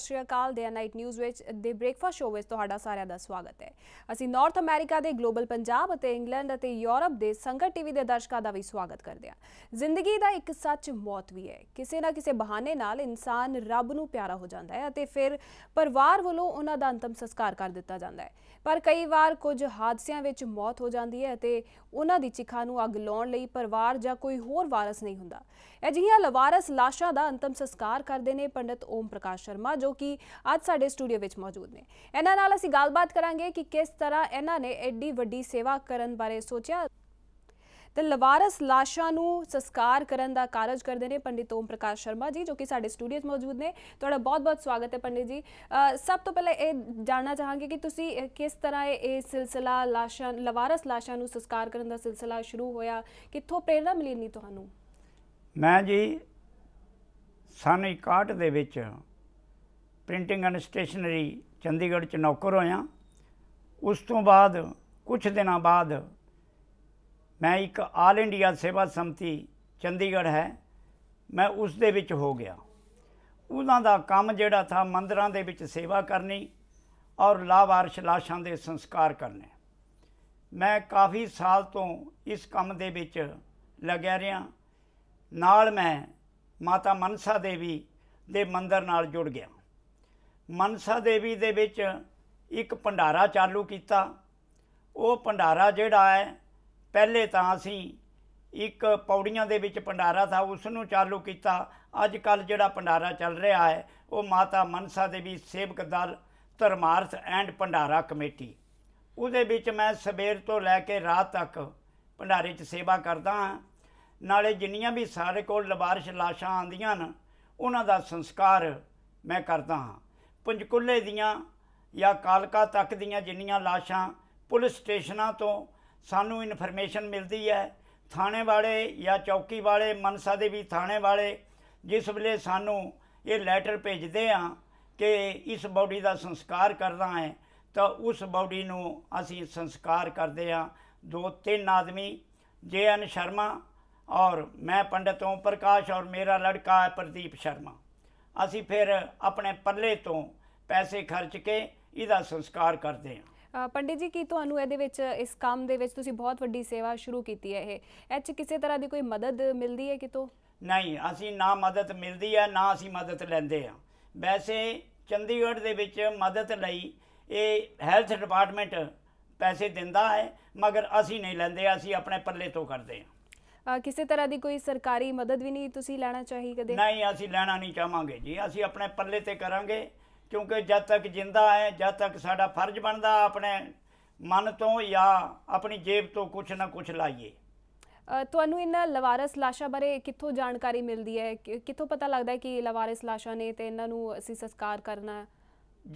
ਸ਼੍ਰੀ ਅਕਾਲ ਦੇ night news ਵਿੱਚ ਦੇ ਬ੍ਰੇਕਫਾਸਟ ਸ਼ੋਅ ਵਿੱਚ ਤੁਹਾਡਾ ਸਾਰਿਆਂ ਦਾ ਸਵਾਗਤ ਹੈ ਅਸੀਂ ਨਾਰਥ ਅਮਰੀਕਾ ਦੇ ਗਲੋਬਲ ਪੰਜਾਬ ਅਤੇ ਇੰਗਲੈਂਡ ਅਤੇ ਯੂਰਪ ਦੇ ਸੰਗਤ ਟੀਵੀ ਦੇ ਦਰਸ਼ਕਾਂ ਦਾ ਵੀ ਸਵਾਗਤ ਕਰਦੇ ਹਾਂ ਜ਼ਿੰਦਗੀ ਦਾ ਇੱਕ ਸੱਚ ਮੌਤ ਵੀ ਹੈ ਕਿਸੇ ਨਾ ਕਿਸੇ ਬਹਾਨੇ ਨਾਲ ਇਨਸਾਨ ਰੱਬ ਨੂੰ ਪਿਆਰਾ ਹੋ ਜਾਂਦਾ ਹੈ ਅਤੇ ਫਿਰ ਪਰਿਵਾਰ ਵੱਲੋਂ ਉਹਨਾਂ ਦਾ ਅੰਤਮ ਸੰਸਕਾਰ ਕਰ ਦਿੱਤਾ ਜਾਂਦਾ ਹੈ ਪਰ ਕਈ ਵਾਰ ਕੁਝ ਹਾਦਸਿਆਂ ਵਿੱਚ ਮੌਤ ਹੋ ਜਾਂਦੀ ਹੈ ਅਤੇ ਉਹਨਾਂ ਦੀ ਚਿਖਾ ਨੂੰ ਅੱਗ ਲਾਉਣ ਲਈ ਪਰਿਵਾਰ ਜਾਂ ਕੋਈ ਹੋਰ ਵਾਰਸ ਨਹੀਂ ਹੁੰਦਾ ਅਜਿਹੀਆਂ ਲਵਾਰਸ ਲਾਸ਼ਾਂ ਦਾ ਅੰਤਮ ਸੰਸਕਾਰ ਕਰਦੇ ਨੇ ਪੰਡਿਤ ਓਮ ਪ੍ਰਕਾਸ਼ ਸ਼ਰਮਾ ਜੋ ਕਿ ਅੱਜ ਸਾਡੇ ਸਟੂਡੀਓ ਵਿੱਚ ਮੌਜੂਦ ਨੇ ਇਹਨਾਂ ਨਾਲ ਅਸੀਂ ਗੱਲਬਾਤ ਕਰਾਂਗੇ ਕਿ ਕਿਸ ਤਰ੍ਹਾਂ ਇਹਨਾਂ ਨੇ ਐਡੀ ਵੱਡੀ ਸੇਵਾ ਕਰਨ ਬਾਰੇ ਸੋਚਿਆ ਤੇ ਲਵਾਰਸ ਲਾਸ਼ਾਂ ਨੂੰ ਸੰਸਕਾਰ ਕਰਨ ਦਾ ਕਾਰਜ ਕਰਦੇ ਨੇ ਪੰਡਿਤ ਓਮ ਪ੍ਰਕਾਸ਼ ਸ਼ਰਮਾ ਜੀ ਜੋ ਕਿ ਸਾਡੇ ਸਟੂਡੀਓ 'ਚ ਮੌਜੂਦ ਨੇ ਤੁਹਾਡਾ ਬਹੁਤ-ਬਹੁਤ ਸਵਾਗਤ ਹੈ ਪੰਡਿਤ ਜੀ ਸਭ ਤੋਂ ਪਹਿਲਾਂ ਇਹ ਜਾਣਨਾ ਚਾਹਾਂਗੇ ਕਿ ਤੁਸੀਂ ਕਿਸ ਤਰ੍ਹਾਂ ਇਹ ਸਿਲਸਿਲਾ ਲਾਸ਼ਾਂ ਲਵਾਰਸ ਲਾਸ਼ਾਂ ਨੂੰ ਸੰਸਕਾਰ ਕਰਨ ਦਾ ਸਿਲਸਿਲਾ ਸ਼ੁਰੂ ਹੋਇਆ ਕਿੱਥੋਂ ਪ੍ਰੇਰਣਾ ਮਿਲੀ ਨਹੀਂ ਤੁਹਾਨੂੰ ਮੈਂ ਜੀ ਸਨ 61 ਦੇ ਵਿੱਚ ਪ੍ਰਿੰਟਿੰਗ ਐਂਡ ਸਟੇਸ਼ਨਰੀ ਚੰਡੀਗੜ੍ਹ 'ਚ ਨੌਕਰ ਹੋਇਆ ਉਸ ਤੋਂ ਬਾਅਦ ਕੁਝ ਦਿਨਾਂ ਬਾਅਦ ਮੈਂ ਇੱਕ ਆਲ ਇੰਡੀਆ ਸੇਵਾ ਸੰਮਤੀ ਚੰਡੀਗੜ੍ਹ ਹੈ ਮੈਂ ਉਸ ਦੇ ਵਿੱਚ ਹੋ ਗਿਆ ਉਹਨਾਂ ਦਾ ਕੰਮ ਜਿਹੜਾ ਥਾ ਮੰਦਰਾਂ ਦੇ ਵਿੱਚ ਸੇਵਾ ਕਰਨੀ ਔਰ ਲਾਵਾਰਸ਼ ਲਾਸ਼ਾਂ ਦੇ ਸੰਸਕਾਰ ਕਰਨੇ ਮੈਂ ਕਾਫੀ ਸਾਲ ਤੋਂ ਇਸ ਕੰਮ ਦੇ ਵਿੱਚ ਲੱਗਿਆ ਰਿਹਾ ਨਾਲ ਮੈਂ ਮਾਤਾ ਮਨਸਾ ਦੇਵੀ ਦੇ ਮੰਦਰ ਨਾਲ ਜੁੜ ਗਿਆ ਮਨਸਾ ਦੇਵੀ ਦੇ ਵਿੱਚ ਇੱਕ ਭੰਡਾਰਾ ਚਾਲੂ ਕੀਤਾ ਉਹ ਭੰਡਾਰਾ ਜਿਹੜਾ ਹੈ ਪਹਿਲੇ ਤਾਂ ਅਸੀਂ ਇੱਕ ਪੌੜੀਆਂ ਦੇ ਵਿੱਚ ਭੰਡਾਰਾ ਥਾ ਉਸ ਨੂੰ ਚਾਲੂ ਕੀਤਾ ਅੱਜ ਕੱਲ ਜਿਹੜਾ ਭੰਡਾਰਾ ਚੱਲ ਰਿਹਾ ਹੈ ਉਹ ਮਾਤਾ ਮਨਸਾ ਦੇਵੀ ਸੇਵਕ ਦਲ ਧਰਮਾਰਥ ਐਂਡ ਭੰਡਾਰਾ ਕਮੇਟੀ ਉਹਦੇ ਵਿੱਚ ਮੈਂ ਸਵੇਰ ਤੋਂ ਲੈ ਕੇ ਰਾਤ ਤੱਕ ਭੰਡਾਰੇ 'ਚ ਸੇਵਾ ਕਰਦਾ ਹਾਂ ਨਾਲੇ ਜਿੰਨੀਆਂ ਵੀ ਸਾਰੇ ਕੋਲ ਲਵਾਰਿਸ਼ ਲਾਸ਼ਾਂ ਆਂਦੀਆਂ ਨਾ ਉਹਨਾਂ ਦਾ ਸੰਸਕਾਰ ਮੈਂ ਕਰਦਾ ਹਾਂ ਪੰਜਕੁੱਲੇ ਦੀਆਂ ਜਾਂ ਕਾਲਕਾ ਤੱਕ ਦੀਆਂ ਜਿੰਨੀਆਂ ਲਾਸ਼ਾਂ ਪੁਲਿਸ ਸਟੇਸ਼ਨਾਂ ਤੋਂ ਸਾਨੂੰ ਇਨਫੋਰਮੇਸ਼ਨ ਮਿਲਦੀ ਹੈ ਥਾਣੇ ਵਾਲੇ ਜਾਂ ਚੌਕੀ ਵਾਲੇ ਮਨਸਾ ਦੇ ਵੀ ਥਾਣੇ ਵਾਲੇ ਜਿਸ ਵੇਲੇ ਸਾਨੂੰ ਇਹ ਲੈਟਰ ਭੇਜਦੇ ਆ ਕਿ ਇਸ ਬਾਡੀ ਦਾ ਸੰਸਕਾਰ ਕਰਨਾ ਹੈ ਤਾਂ ਉਸ ਬਾਡੀ ਨੂੰ ਅਸੀਂ ਸੰਸਕਾਰ ਕਰਦੇ ਆ ਦੋ ਤਿੰਨ ਆਦਮੀ ਜੇ ਐਨ ਸ਼ਰਮਾ ਔਰ ਮੈਂ पंडित ओम ਪ੍ਰਕਾਸ਼ ਔਰ ਮੇਰਾ ਲੜਕਾ ਹੈ ਪ੍ਰਦੀਪ ਸ਼ਰਮਾ ਅਸੀਂ ਫਿਰ ਆਪਣੇ ਪੱਲੇ ਤੋਂ ਪੈਸੇ ਖਰਚ ਕੇ ਇਹਦਾ ਸੰਸਕਾਰ ਕਰਦੇ ਹਾਂ ਪੰਡਿਤ ਜੀ ਕੀ ਤੁਹਾਨੂੰ ਇਹਦੇ ਵਿੱਚ ਇਸ ਕੰਮ ਦੇ ਵਿੱਚ ਤੁਸੀਂ ਬਹੁਤ ਵੱਡੀ ਸੇਵਾ ਸ਼ੁਰੂ ਕੀਤੀ ਹੈ ਇਹ ਐਚ ਕਿਸੇ ਤਰ੍ਹਾਂ ਦੀ ਕੋਈ ਮਦਦ ਮਿਲਦੀ ਹੈ ਕਿਤੋਂ ਨਹੀਂ ਅਸੀਂ ਨਾ ਮਦਦ ਮਿਲਦੀ ਹੈ ਨਾ ਅਸੀਂ ਮਦਦ ਲੈਂਦੇ ਹਾਂ ਵੈਸੇ ਚੰਡੀਗੜ੍ਹ ਦੇ ਵਿੱਚ ਮਦਦ ਲਈ ਇਹ ਹੈਲਥ ਡਿਪਾਰਟਮੈਂਟ ਪੈਸੇ ਦਿੰਦਾ ਹੈ ਮਗਰ ਅਸੀਂ ਨਹੀਂ ਲੈਂਦੇ ਅਸੀਂ ਆਪਣੇ ਪੱਲੇ ਤੋਂ ਕਰਦੇ ਹਾਂ ਕਿਸੇ ਤਰ੍ਹਾਂ ਦੀ ਕੋਈ ਸਰਕਾਰੀ ਮਦਦ ਵੀ ਨਹੀਂ ਤੁਸੀਂ ਲੈਣਾ ਚਾਹੀ ਕਦੇ ਨਹੀਂ ਅਸੀਂ ਲੈਣਾ ਨਹੀਂ ਚਾਹਾਂਗੇ ਜੀ ਅਸੀਂ ਆਪਣੇ ਪੱਲੇ ਤੇ ਕਰਾਂਗੇ ਕਿਉਂਕਿ ਜਦ ਤੱਕ ਜਿੰਦਾ ਹੈ ਜਦ ਤੱਕ ਸਾਡਾ ਫਰਜ਼ ਬਣਦਾ ਆਪਣੇ ਮਨ ਤੋਂ ਜਾਂ ਆਪਣੀ ਜੇਬ ਤੋਂ ਕੁਝ ਨਾ ਕੁਝ ਲਾਈਏ ਤੁਹਾਨੂੰ ਇਹਨਾਂ ਲਵਾਰਸ ਲਾਸ਼ਾ ਬਾਰੇ ਕਿੱਥੋਂ ਜਾਣਕਾਰੀ ਮਿਲਦੀ ਹੈ ਕਿੱਥੋਂ ਪਤਾ ਲੱਗਦਾ ਹੈ ਕਿ ਲਵਾਰਸ ਲਾਸ਼ਾ ਨੇ ਤੇ ਇਹਨਾਂ ਨੂੰ ਅਸੀਂ ਸੰਸਕਾਰ ਕਰਨਾ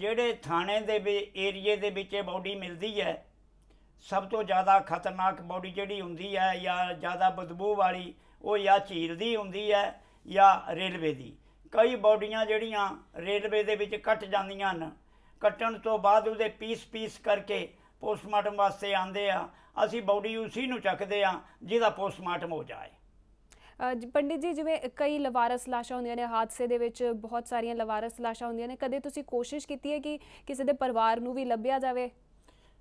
ਜਿਹੜੇ ਥਾਣੇ ਦੇ ਵੀ ਏਰੀਏ ਦੇ ਵਿੱਚ ਇਹ ਬਾਡੀ ਮਿਲਦੀ ਹੈ ਸਭ ਤੋਂ ਜ਼ਿਆਦਾ ਖਤਰਨਾਕ ਬਾਡੀ ਜਿਹੜੀ ਹੁੰਦੀ ਹੈ ਜਾਂ ਜ਼ਿਆਦਾ ਬਦਬੂ ਵਾਲੀ ਉਹ ਜਾਂ ਝੀਲ ਦੀ ਹੁੰਦੀ ਹੈ ਜਾਂ ਰੇਲਵੇ ਦੀ ਕਈ ਬਾਡੀਆਂ ਜਿਹੜੀਆਂ ਰੇਲਵੇ ਦੇ ਵਿੱਚ ਕੱਟ ਜਾਂਦੀਆਂ ਹਨ ਕੱਟਣ ਤੋਂ ਬਾਅਦ ਉਹਦੇ ਪੀਸ ਪੀਸ ਕਰਕੇ ਪੋਸਟਮਾਰਟਮ ਵਾਸਤੇ ਆਂਦੇ ਆ ਅਸੀਂ ਬਾਡੀ ਉਸੇ ਨੂੰ ਚੱਕਦੇ ਆ ਜਿਹਦਾ ਪੋਸਟਮਾਰਟਮ ਹੋ ਜਾਏ ਪੰਡਿਤ ਜੀ ਜਿਵੇਂ ਕਈ ਲਵਾਰਸ ਲਾਸ਼ਾਂ ਹੁੰਦੀਆਂ ਨੇ ਹਾਦਸੇ ਦੇ ਵਿੱਚ ਬਹੁਤ ਸਾਰੀਆਂ ਲਵਾਰਸ ਲਾਸ਼ਾਂ ਹੁੰਦੀਆਂ ਨੇ ਕਦੇ ਤੁਸੀਂ ਕੋਸ਼ਿਸ਼ ਕੀਤੀ ਹੈ ਕਿ ਕਿਸੇ ਦੇ ਪਰਿਵਾਰ ਨੂੰ ਵੀ ਲੱਭਿਆ ਜਾਵੇ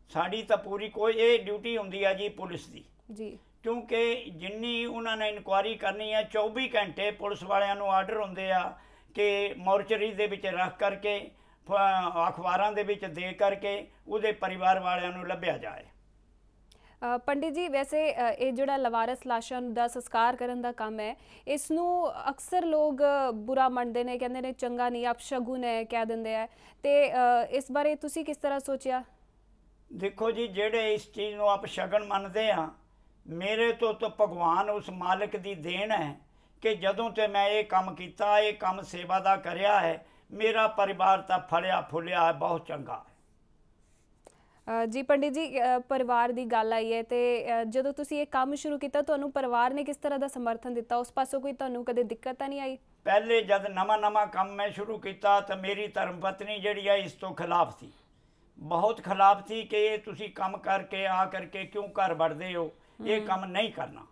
ਸਾਡੀ ਤਾਂ ਪੂਰੀ ਕੋਈ ਇਹ ਡਿਊਟੀ ਹੁੰਦੀ ਆ ਜੀ ਪੁਲਿਸ ਦੀ ਜੀ ਕਿਉਂਕਿ ਜਿੰਨੀ ਉਹਨਾਂ ਨੇ ਇਨਕੁਆਰੀ ਕਰਨੀ ਆ 24 ਘੰਟੇ ਪੁਲਿਸ ਵਾਲਿਆਂ ਨੂੰ ਆਰਡਰ ਹੁੰਦੇ ਆ ਕਿ ਮੋਰਚਰੀ ਦੇ ਵਿੱਚ ਰੱਖ ਕਰਕੇ ਅਖਬਾਰਾਂ ਦੇ ਵਿੱਚ ਦੇ ਕਰਕੇ ਉਹਦੇ ਪਰਿਵਾਰ ਵਾਲਿਆਂ ਨੂੰ ਲੱਭਿਆ ਜਾਏ ਪੰਡਿਤ ਜੀ ਵੈਸੇ ਇਹ ਜਿਹੜਾ ਲਵਾਰਸ ਲਾਸ਼ਾਂ ਦਾ ਸੰਸਕਾਰ ਕਰਨ ਦਾ ਕੰਮ ਹੈ ਇਸ ਨੂੰ ਅਕਸਰ ਲੋਕ ਬੁਰਾ ਮੰਨਦੇ ਨੇ ਕਹਿੰਦੇ ਨੇ ਚੰਗਾ ਨਹੀਂ ਅਪਸ਼ਗੁਨ ਹੈ ਕਹਿ ਦਿੰਦੇ ਆ ਤੇ ਇਸ ਬਾਰੇ ਤੁਸੀਂ ਕਿਸ ਤਰ੍ਹਾਂ ਸੋਚਿਆ ਦੇਖੋ ਜੀ ਜਿਹੜੇ ਇਸ ਚੀਜ਼ ਨੂੰ ਆਪ ਸ਼ਗਨ ਮੰਨਦੇ ਆ ਮੇਰੇ ਤੋਂ ਤਾਂ ਭਗਵਾਨ ਉਸ ਮਾਲਕ ਦੀ ਦੇਣ ਹੈ ਕਿ ਜਦੋਂ ਤੇ ਮੈਂ ਇਹ ਕੰਮ ਕੀਤਾ ਇਹ ਕੰਮ ਸੇਵਾ ਦਾ ਕਰਿਆ ਹੈ ਮੇਰਾ ਪਰਿਵਾਰ ਤਾਂ ਫੜਿਆ ਫੁੱਲਿਆ ਬਹੁਤ ਚੰਗਾ ਜੀ ਪੰਡਿਤ ਜੀ ਪਰਿਵਾਰ ਦੀ ਗੱਲ ਆਈ ਹੈ ਤੇ ਜਦੋਂ ਤੁਸੀਂ ਇਹ ਕੰਮ ਸ਼ੁਰੂ ਕੀਤਾ ਤੁਹਾਨੂੰ ਪਰਿਵਾਰ ਨੇ ਕਿਸ ਤਰ੍ਹਾਂ ਦਾ ਸਮਰਥਨ ਦਿੱਤਾ ਉਸ ਪਾਸੋਂ ਕੋਈ ਤੁਹਾਨੂੰ ਕਦੇ ਦਿੱਕਤ ਤਾਂ ਨਹੀਂ ਆਈ ਪਹਿਲੇ ਜਦ ਨਵਾਂ ਨਵਾਂ ਕੰਮ ਮੈਂ ਸ਼ੁਰੂ ਕੀਤਾ ਤਾਂ ਮੇਰੀ ਧਰਮ ਪਤਨੀ ਜਿਹੜੀ ਆ ਇਸ ਤੋਂ ਖਿਲਾਫ ਸੀ ਬਹੁਤ ਖਰਾਬ ਸੀ ਕਿ ਇਹ ਤੁਸੀਂ ਕੰਮ ਕਰਕੇ ਆ ਕਰਕੇ ਕਿਉਂ ਘਰ ਵੜਦੇ ਹੋ ਇਹ ਕੰਮ ਨਹੀਂ ਕਰਨਾ